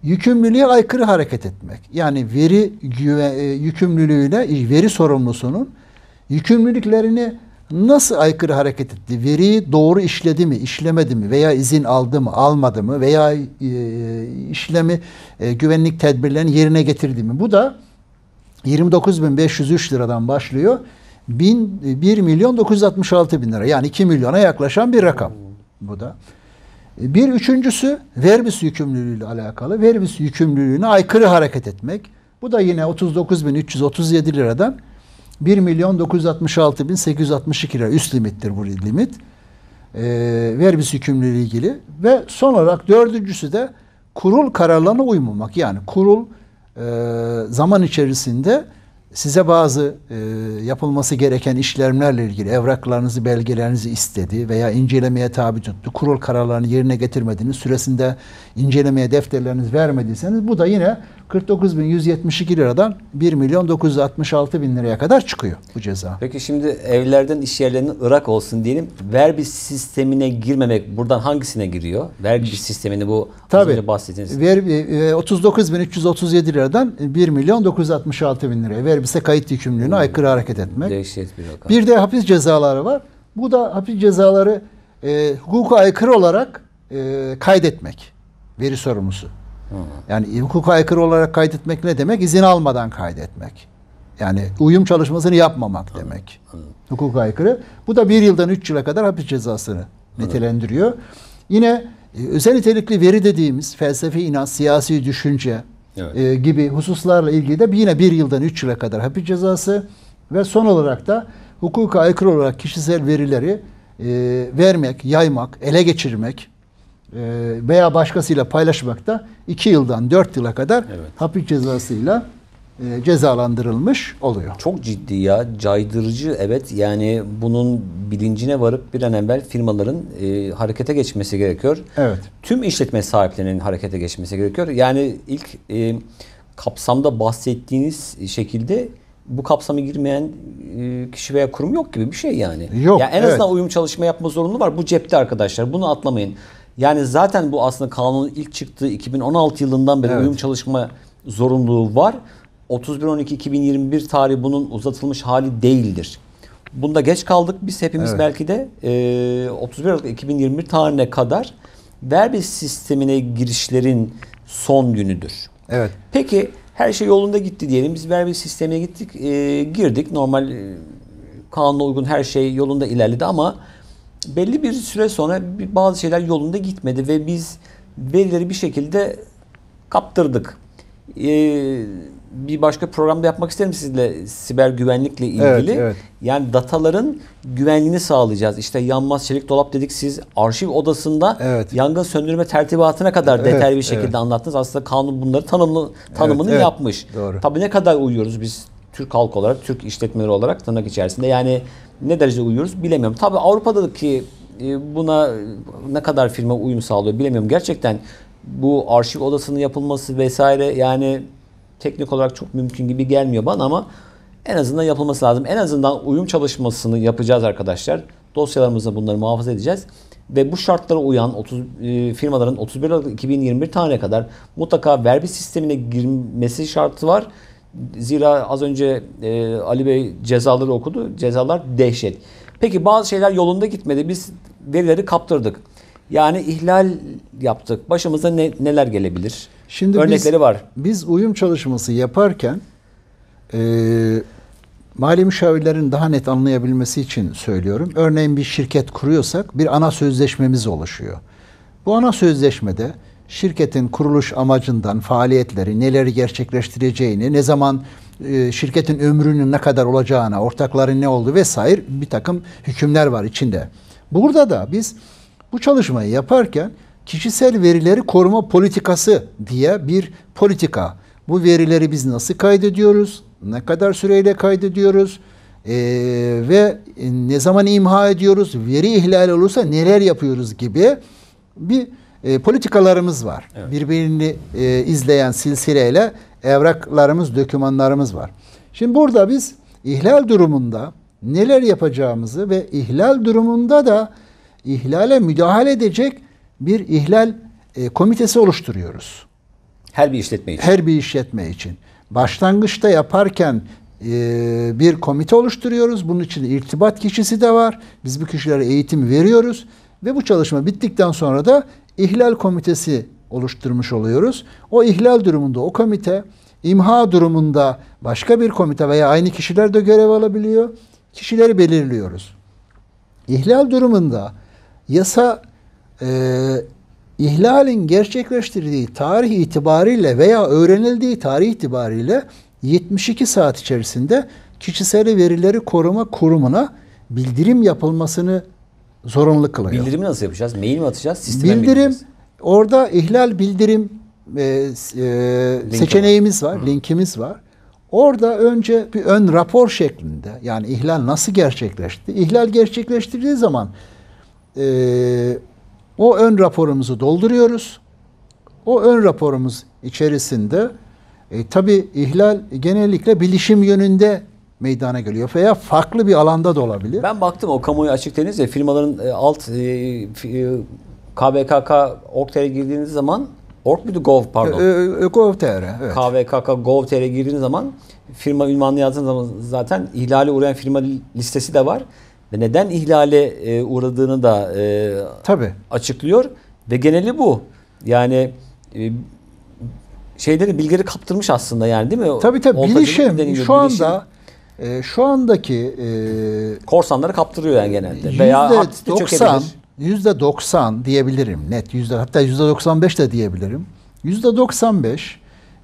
yükümlülüğe aykırı hareket etmek. Yani veri güve, e, yükümlülüğüyle e, veri sorumlusunun yükümlülüklerini nasıl aykırı hareket etti? Veriyi doğru işledi mi, işlemedi mi veya izin aldı mı, almadı mı veya e, işlemi e, güvenlik tedbirlerini yerine getirdi mi? Bu da 29.503 liradan başlıyor. 1 e, milyon 966 bin lira yani 2 milyona yaklaşan bir rakam bu da. E, bir üçüncüsü verbis ile alakalı. Verbis yükümlülüğüne aykırı hareket etmek. Bu da yine 39.337 liradan 1 milyon 966 lira üst limittir bu limit. E, verbis yükümlülüğü ilgili ve son olarak dördüncüsü de kurul kararlarına uymamak. Yani kurul e, zaman içerisinde size bazı e, yapılması gereken işlemlerle ilgili evraklarınızı, belgelerinizi istedi veya incelemeye tabi tuttu. Kurul kararlarını yerine getirmediğiniz süresinde incelemeye defterleriniz vermediyseniz bu da yine 49.172 liradan 1 milyon 966 bin liraya kadar çıkıyor bu ceza. Peki şimdi evlerden iş yerlerinin Irak olsun diyelim. Vergi sistemine girmemek buradan hangisine giriyor? Vergi sistemini bu Tabii, az önce bahsettiğiniz. Ver, 39.337 e, liradan 1 milyon 966 bin liraya. Verbise kayıt yükümlülüğüne hmm. aykırı hareket etmek. Dehşet bir rakam. Bir de hapis cezaları var. Bu da hapis cezaları e, hukuka aykırı olarak e, kaydetmek. Veri sorumlusu. Yani hukuka aykırı olarak kaydetmek ne demek? İzin almadan kaydetmek. Yani uyum çalışmasını yapmamak Anladım. demek. Anladım. Hukuka aykırı. Bu da bir yıldan üç yıla kadar hapis cezasını nitelendiriyor. Yine e, özel nitelikli veri dediğimiz felsefi inan, siyasi düşünce evet. e, gibi hususlarla ilgili de yine bir yıldan üç yıla kadar hapis cezası ve son olarak da hukuka aykırı olarak kişisel verileri e, vermek, yaymak, ele geçirmek e, veya başkasıyla paylaşmakta 2 yıldan 4 yıla kadar evet. hapis cezasıyla e, cezalandırılmış oluyor. Çok ciddi ya caydırıcı evet yani bunun bilincine varıp bir an evvel firmaların e, harekete geçmesi gerekiyor. Evet. Tüm işletme sahiplerinin harekete geçmesi gerekiyor. Yani ilk e, kapsamda bahsettiğiniz şekilde bu kapsamı girmeyen e, kişi veya kurum yok gibi bir şey yani. Yok. Yani en azından evet. uyum çalışma yapma zorunluluğu var. Bu cepte arkadaşlar. Bunu atlamayın. Yani zaten bu aslında kanunun ilk çıktığı 2016 yılından beri evet. uyum çalışma zorunluluğu var. 31-12-2021 tarihi bunun uzatılmış hali değildir. Bunda geç kaldık biz hepimiz evet. belki de e, ee, 31 Aralık 2021 tarihine kadar verbi sistemine girişlerin son günüdür. Evet. Peki her şey yolunda gitti diyelim. Biz verbi sistemine gittik, e, girdik. Normal e, kanuna uygun her şey yolunda ilerledi ama belli bir süre sonra bazı şeyler yolunda gitmedi ve biz verileri bir şekilde kaptırdık. Ee, bir başka programda yapmak isterim sizinle siber güvenlikle ilgili. Evet, evet. Yani dataların güvenliğini sağlayacağız. İşte yanmaz çelik dolap dedik siz arşiv odasında evet. yangın söndürme tertibatına kadar evet, detaylı bir şekilde evet. anlattınız. Aslında kanun bunları tanımlı, tanımını evet, evet. yapmış. Doğru. Tabii ne kadar uyuyoruz biz Türk halk olarak, Türk işletmeleri olarak tırnak içerisinde. Yani ne derece uyuyoruz bilemiyorum. Tabi Avrupa'daki e, buna ne kadar firma uyum sağlıyor bilemiyorum. Gerçekten bu arşiv odasının yapılması vesaire yani teknik olarak çok mümkün gibi gelmiyor bana ama en azından yapılması lazım. En azından uyum çalışmasını yapacağız arkadaşlar. Dosyalarımızda bunları muhafaza edeceğiz. Ve bu şartlara uyan 30 e, firmaların 31 Aralık 2021 tarihine kadar mutlaka vergi sistemine girmesi şartı var Zira az önce e, Ali Bey cezaları okudu. Cezalar dehşet. Peki bazı şeyler yolunda gitmedi. Biz verileri kaptırdık. Yani ihlal yaptık. Başımıza ne, neler gelebilir? Şimdi Örnekleri biz, var. Biz uyum çalışması yaparken e, mali müşavirlerin daha net anlayabilmesi için söylüyorum. Örneğin bir şirket kuruyorsak bir ana sözleşmemiz oluşuyor. Bu ana sözleşmede şirketin kuruluş amacından, faaliyetleri, neleri gerçekleştireceğini, ne zaman e, şirketin ömrünün ne kadar olacağına, ortakların ne oldu vesaire bir takım hükümler var içinde. Burada da biz bu çalışmayı yaparken kişisel verileri koruma politikası diye bir politika. Bu verileri biz nasıl kaydediyoruz, ne kadar süreyle kaydediyoruz ee, ve ne zaman imha ediyoruz, veri ihlali olursa neler yapıyoruz gibi bir e, politikalarımız var. Evet. Birbirini e, izleyen silsileyle evraklarımız, dokümanlarımız var. Şimdi burada biz ihlal durumunda neler yapacağımızı ve ihlal durumunda da ihlale müdahale edecek bir ihlal e, komitesi oluşturuyoruz. Her bir işletme için. Her bir işletme için. Başlangıçta yaparken e, bir komite oluşturuyoruz. Bunun için irtibat kişisi de var. Biz bu kişilere eğitim veriyoruz ve bu çalışma bittikten sonra da ihlal komitesi oluşturmuş oluyoruz. O ihlal durumunda o komite, imha durumunda başka bir komite veya aynı kişiler de görev alabiliyor. Kişileri belirliyoruz. İhlal durumunda yasa e, ihlalin gerçekleştirdiği tarih itibariyle veya öğrenildiği tarih itibariyle 72 saat içerisinde kişisel verileri koruma kurumuna bildirim yapılmasını zorunlu kılıyor. Bildirimi nasıl yapacağız? Mail mi atacağız? Sisteme bildirim bildireceğiz. orada ihlal bildirim e, e, seçeneğimiz var, var, linkimiz var. Orada önce bir ön rapor şeklinde yani ihlal nasıl gerçekleşti? İhlal gerçekleştirdiği zaman e, o ön raporumuzu dolduruyoruz. O ön raporumuz içerisinde e, tabi ihlal genellikle bilişim yönünde meydana geliyor veya farklı bir alanda da olabilir. Ben baktım o kamuoyu açık deniz firmaların e, alt e, e KBKK Org.tr'e girdiğiniz zaman Org muydu Gov pardon. E, e, e Gov.tr evet. KVKK Gov.tr'e girdiğiniz zaman firma ünvanını yazdığınız zaman zaten ihlale uğrayan firma listesi de var. Ve neden ihlale e, uğradığını da e, Tabii. açıklıyor. Ve geneli bu. Yani e, şeyleri bilgileri kaptırmış aslında yani değil mi? Tabii tabii Oltacılık bilişim şu bilişim. anda e, şu andaki e, korsanları kaptırıyor yani genelde veya %90 %90 diyebilirim net. Yüzde, hatta %95 de diyebilirim. %95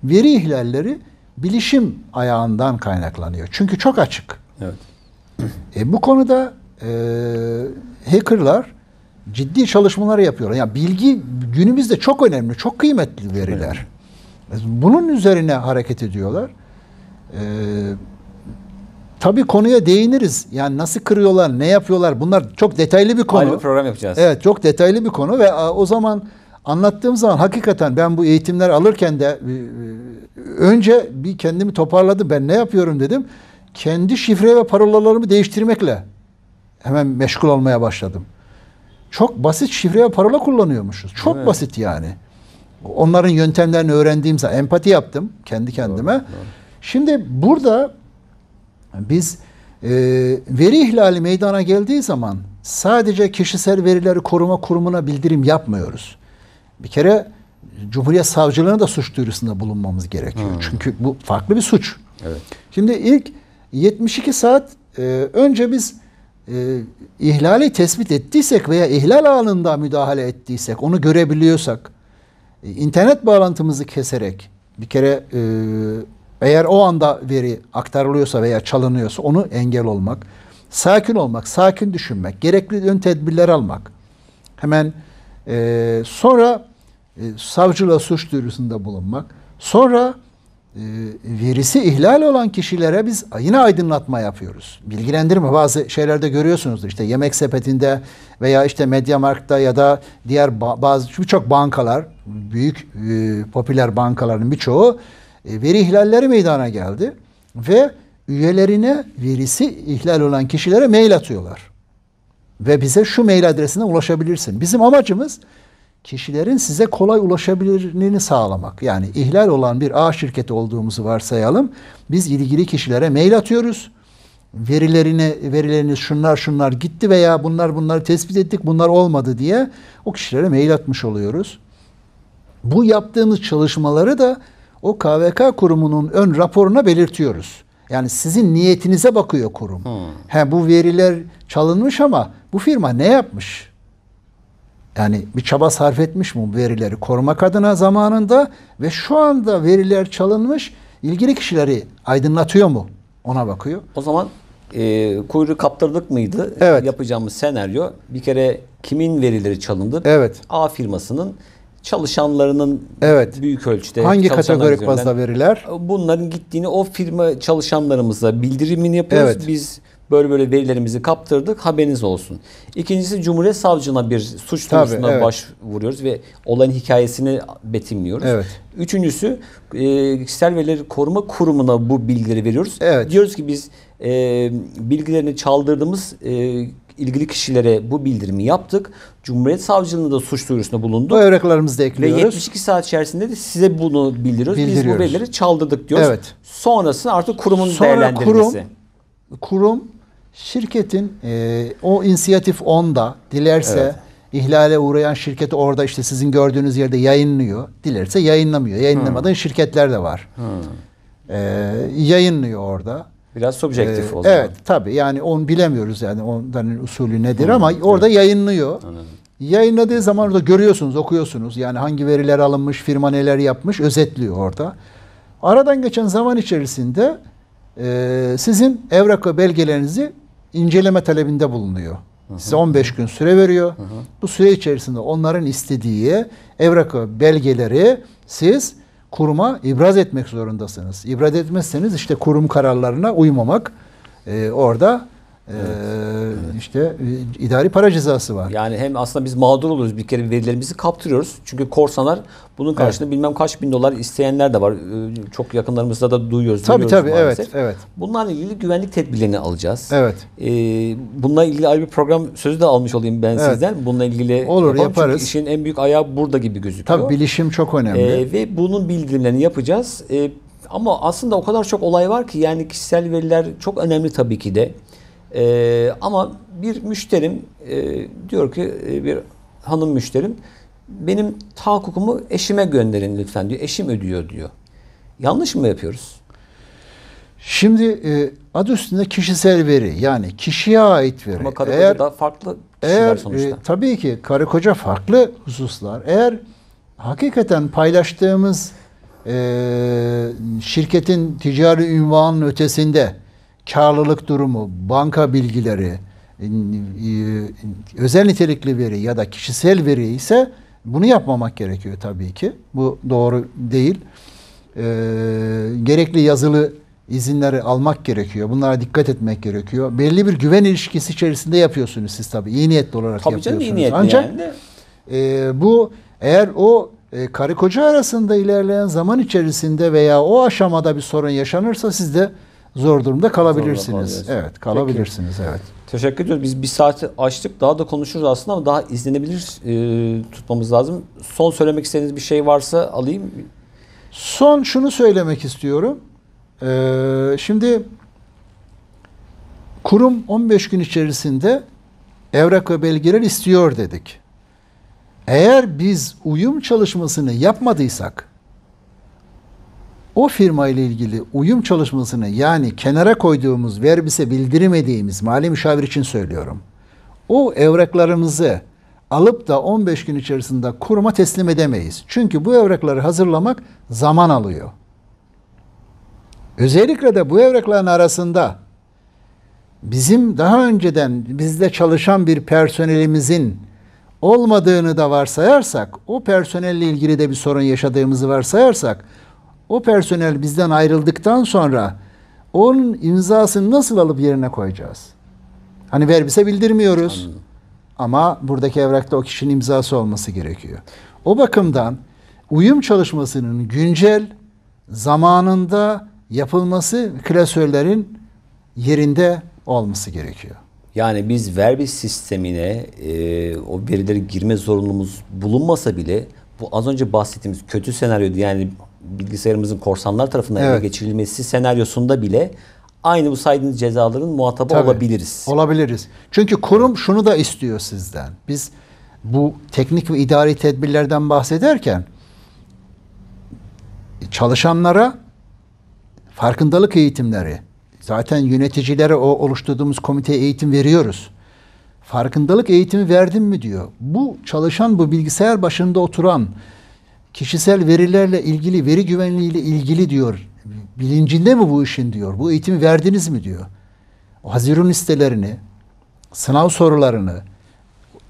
veri ihlalleri bilişim ayağından kaynaklanıyor. Çünkü çok açık. Evet. E, bu konuda e, hackerlar ciddi çalışmalar yapıyorlar. Yani bilgi günümüzde çok önemli, çok kıymetli veriler. Evet. E, bunun üzerine hareket ediyorlar. Eee Tabii konuya değiniriz. Yani nasıl kırıyorlar, ne yapıyorlar bunlar çok detaylı bir konu. Ayrı bir program yapacağız. Evet çok detaylı bir konu ve o zaman anlattığım zaman hakikaten ben bu eğitimler alırken de e, e, önce bir kendimi toparladım. Ben ne yapıyorum dedim. Kendi şifre ve parolalarımı değiştirmekle hemen meşgul olmaya başladım. Çok basit şifre ve parola kullanıyormuşuz. Çok evet. basit yani. Onların yöntemlerini öğrendiğim zaman empati yaptım kendi kendime. Doğru, doğru. Şimdi burada biz e, veri ihlali meydana geldiği zaman sadece kişisel verileri koruma kurumuna bildirim yapmıyoruz. Bir kere Cumhuriyet Savcılığına da suç duyurusunda bulunmamız gerekiyor. Hmm. Çünkü bu farklı bir suç. Evet. Şimdi ilk 72 saat e, önce biz e, ihlali tespit ettiysek veya ihlal anında müdahale ettiysek, onu görebiliyorsak, e, internet bağlantımızı keserek bir kere e, eğer o anda veri aktarılıyorsa veya çalınıyorsa onu engel olmak, sakin olmak, sakin düşünmek, gerekli ön tedbirler almak. Hemen e, sonra e, savcılığa suç duyurusunda bulunmak. Sonra e, verisi ihlal olan kişilere biz yine aydınlatma yapıyoruz. Bilgilendirme bazı şeylerde görüyorsunuzdur, işte yemek sepetinde veya işte Mediamarkt'ta ya da diğer bazı birçok bankalar, büyük e, popüler bankaların birçoğu e, veri ihlalleri meydana geldi ve üyelerine verisi ihlal olan kişilere mail atıyorlar. Ve bize şu mail adresine ulaşabilirsin. Bizim amacımız kişilerin size kolay ulaşabilirliğini sağlamak. Yani ihlal olan bir A şirketi olduğumuzu varsayalım. Biz ilgili kişilere mail atıyoruz. Verilerine, verileriniz şunlar şunlar gitti veya bunlar bunları tespit ettik bunlar olmadı diye o kişilere mail atmış oluyoruz. Bu yaptığımız çalışmaları da o KVK kurumunun ön raporuna belirtiyoruz. Yani sizin niyetinize bakıyor kurum. Hmm. He, bu veriler çalınmış ama bu firma ne yapmış? Yani bir çaba sarf etmiş mi bu verileri korumak adına zamanında ve şu anda veriler çalınmış ilgili kişileri aydınlatıyor mu? Ona bakıyor. O zaman e, kuyruğu kaptırdık mıydı? Evet. Yapacağımız senaryo bir kere kimin verileri çalındı? Evet. A firmasının çalışanlarının evet. büyük ölçüde hangi kategorik bazda veriler? Bunların gittiğini o firma çalışanlarımıza bildirimini yapıyoruz. Evet. Biz böyle böyle verilerimizi kaptırdık haberiniz olsun. İkincisi Cumhuriyet Savcılığına bir suç duyurusuna evet. başvuruyoruz ve olayın hikayesini betimliyoruz. Evet. Üçüncüsü e, kişisel verileri koruma kurumuna bu bilgileri veriyoruz. Evet. Diyoruz ki biz e, bilgilerini çaldırdığımız e, ilgili kişilere bu bildirimi yaptık. Cumhuriyet Savcılığı'na da suç duyurusunda bulunduk. Bayraklarımızı da ekliyoruz. Ve 72 saat içerisinde de size bunu bildiriyoruz. Biz bu verileri çaldırdık diyoruz. Evet. Sonrasında artık kurumun Sonra değerlendirmesi. Kurum, kurum şirketin e, o inisiyatif onda dilerse evet ihlale uğrayan şirketi orada işte sizin gördüğünüz yerde yayınlıyor. Dilerse yayınlamıyor. Yayınlamadığın hmm. şirketler de var. Hmm. Ee, yayınlıyor orada. Biraz subjektif ee, o zaman. Evet tabii yani onu bilemiyoruz yani onların usulü nedir Hı, ama orada evet. yayınlıyor. Anladım. Yayınladığı zaman orada görüyorsunuz, okuyorsunuz. Yani hangi veriler alınmış, firma neler yapmış özetliyor orada. Aradan geçen zaman içerisinde e, sizin evrak ve belgelerinizi inceleme talebinde bulunuyor. Size 15 gün süre veriyor. Hı hı. Bu süre içerisinde onların istediği evrak ve belgeleri siz kuruma ibraz etmek zorundasınız. İbraz etmezseniz işte kurum kararlarına uymamak e, orada ee, evet, işte e, idari para cezası var. Yani hem aslında biz mağdur oluruz bir kere verilerimizi kaptırıyoruz. Çünkü korsanlar bunun karşılığında evet. bilmem kaç bin dolar isteyenler de var. Ee, çok yakınlarımızda da duyuyoruz. Tabii tabii maalesef. evet evet. Bunlarla ilgili güvenlik tedbirlerini alacağız. Evet. Ee, bununla ilgili ayrı bir program sözü de almış olayım ben evet. sizden. Bununla ilgili Olur, yaparız. Çünkü işin en büyük ayağı burada gibi gözüküyor. Tabii bilişim çok önemli. Ee, ve bunun bildirimlerini yapacağız. Ee, ama aslında o kadar çok olay var ki yani kişisel veriler çok önemli tabii ki de. E, ama bir müşterim e, diyor ki e, bir hanım müşterim benim tahakkukumu eşime gönderin lütfen diyor. Eşim ödüyor diyor. Yanlış mı yapıyoruz? Şimdi e, adı üstünde kişisel veri yani kişiye ait veri. Ama karı eğer, koca da farklı eğer, e, sonuçta. E, tabii ki karı koca farklı hususlar. Eğer hakikaten paylaştığımız e, şirketin ticari ünvanının ötesinde karlılık durumu, banka bilgileri, özel nitelikli veri ya da kişisel veri ise bunu yapmamak gerekiyor tabii ki. Bu doğru değil. E, gerekli yazılı izinleri almak gerekiyor. Bunlara dikkat etmek gerekiyor. Belli bir güven ilişkisi içerisinde yapıyorsunuz siz tabii. İyi niyetli olarak tabii yapıyorsunuz. Canım, iyi niyetli Ancak yani. e, bu eğer o e, karı koca arasında ilerleyen zaman içerisinde veya o aşamada bir sorun yaşanırsa siz de zor durumda kalabilirsiniz. Zor evet, kalabilirsiniz. Peki. Evet. Teşekkür ediyoruz. Biz bir saati açtık. Daha da konuşuruz aslında ama daha izlenebilir e, tutmamız lazım. Son söylemek istediğiniz bir şey varsa alayım. Son şunu söylemek istiyorum. Ee, şimdi kurum 15 gün içerisinde evrak ve belgeler istiyor dedik. Eğer biz uyum çalışmasını yapmadıysak o firma ile ilgili uyum çalışmasını yani kenara koyduğumuz verbise bildirmediğimiz mali müşavir için söylüyorum. O evraklarımızı alıp da 15 gün içerisinde kuruma teslim edemeyiz. Çünkü bu evrakları hazırlamak zaman alıyor. Özellikle de bu evrakların arasında bizim daha önceden bizde çalışan bir personelimizin olmadığını da varsayarsak, o personelle ilgili de bir sorun yaşadığımızı varsayarsak o personel bizden ayrıldıktan sonra onun imzasını nasıl alıp yerine koyacağız? Hani verbise bildirmiyoruz. Anladım. Ama buradaki evrakta o kişinin imzası olması gerekiyor. O bakımdan uyum çalışmasının güncel zamanında yapılması klasörlerin yerinde olması gerekiyor. Yani biz verbis sistemine e, o verileri girme zorunluluğumuz bulunmasa bile bu az önce bahsettiğimiz kötü senaryo yani bilgisayarımızın korsanlar tarafından evet. ele geçirilmesi senaryosunda bile aynı bu saydığınız cezaların muhatabı Tabii, olabiliriz. Olabiliriz. Çünkü kurum şunu da istiyor sizden. Biz bu teknik ve idari tedbirlerden bahsederken e, çalışanlara farkındalık eğitimleri zaten yöneticilere o oluşturduğumuz komite eğitim veriyoruz. Farkındalık eğitimi verdim mi diyor. Bu çalışan bu bilgisayar başında oturan kişisel verilerle ilgili, veri güvenliğiyle ilgili diyor. Bilincinde mi bu işin diyor. Bu eğitimi verdiniz mi diyor. Hazirun listelerini, sınav sorularını,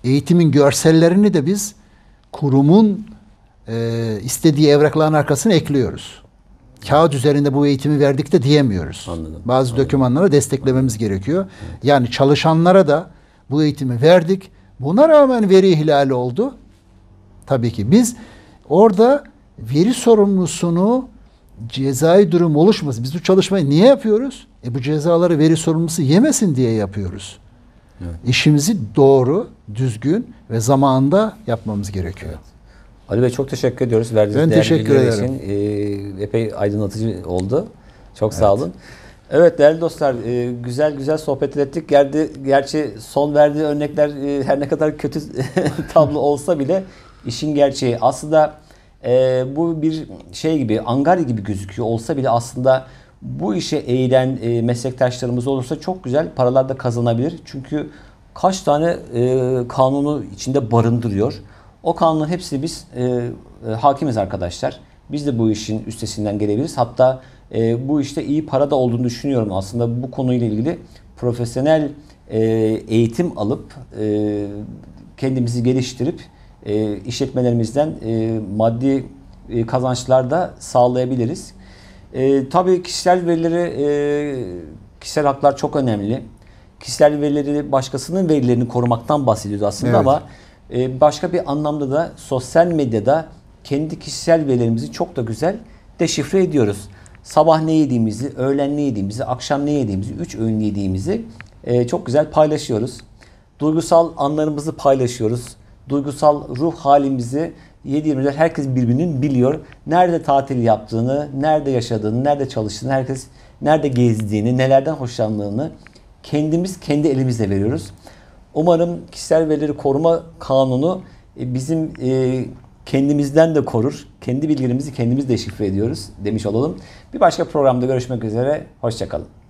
eğitimin görsellerini de biz kurumun e, istediği evrakların arkasına ekliyoruz. Kağıt üzerinde bu eğitimi verdik de diyemiyoruz. Anladım. Bazı Anladım. dokümanlara desteklememiz Anladım. gerekiyor. Evet. Yani çalışanlara da bu eğitimi verdik. Buna rağmen veri ihlali oldu. Tabii ki biz Orada veri sorumlusunu cezai durum oluşmasın. Biz bu çalışmayı niye yapıyoruz? E bu cezaları veri sorumlusu yemesin diye yapıyoruz. Evet. İşimizi doğru, düzgün ve zamanında yapmamız gerekiyor. Evet. Ali Bey çok teşekkür ediyoruz verdiğiniz ben değerli teşekkür ederim. için. E, epey aydınlatıcı oldu. Çok evet. sağ olun. Evet değerli dostlar e, güzel güzel sohbet ettik. Gerdi, gerçi son verdiği örnekler e, her ne kadar kötü tablo olsa bile işin gerçeği. Aslında e, bu bir şey gibi angar gibi gözüküyor olsa bile aslında bu işe eğilen e, meslektaşlarımız olursa çok güzel paralar da kazanabilir. Çünkü kaç tane e, kanunu içinde barındırıyor. O kanunun hepsi biz e, e, hakimiz arkadaşlar. Biz de bu işin üstesinden gelebiliriz. Hatta e, bu işte iyi para da olduğunu düşünüyorum aslında. Bu konuyla ilgili profesyonel e, eğitim alıp e, kendimizi geliştirip e, işletmelerimizden e, maddi e, kazançlar da sağlayabiliriz. E, tabii kişisel verileri, e, kişisel haklar çok önemli. Kişisel verileri başkasının verilerini korumaktan bahsediyoruz aslında evet. ama e, başka bir anlamda da sosyal medyada kendi kişisel verilerimizi çok da güzel deşifre ediyoruz. Sabah ne yediğimizi, öğlen ne yediğimizi, akşam ne yediğimizi, üç öğün yediğimizi e, çok güzel paylaşıyoruz. Duygusal anlarımızı paylaşıyoruz duygusal ruh halimizi 7-24 herkes birbirinin biliyor. Nerede tatil yaptığını, nerede yaşadığını, nerede çalıştığını, herkes nerede gezdiğini, nelerden hoşlandığını kendimiz kendi elimizle veriyoruz. Umarım kişisel verileri koruma kanunu e, bizim e, kendimizden de korur. Kendi bilgilerimizi kendimiz de şifre ediyoruz demiş olalım. Bir başka programda görüşmek üzere. Hoşçakalın.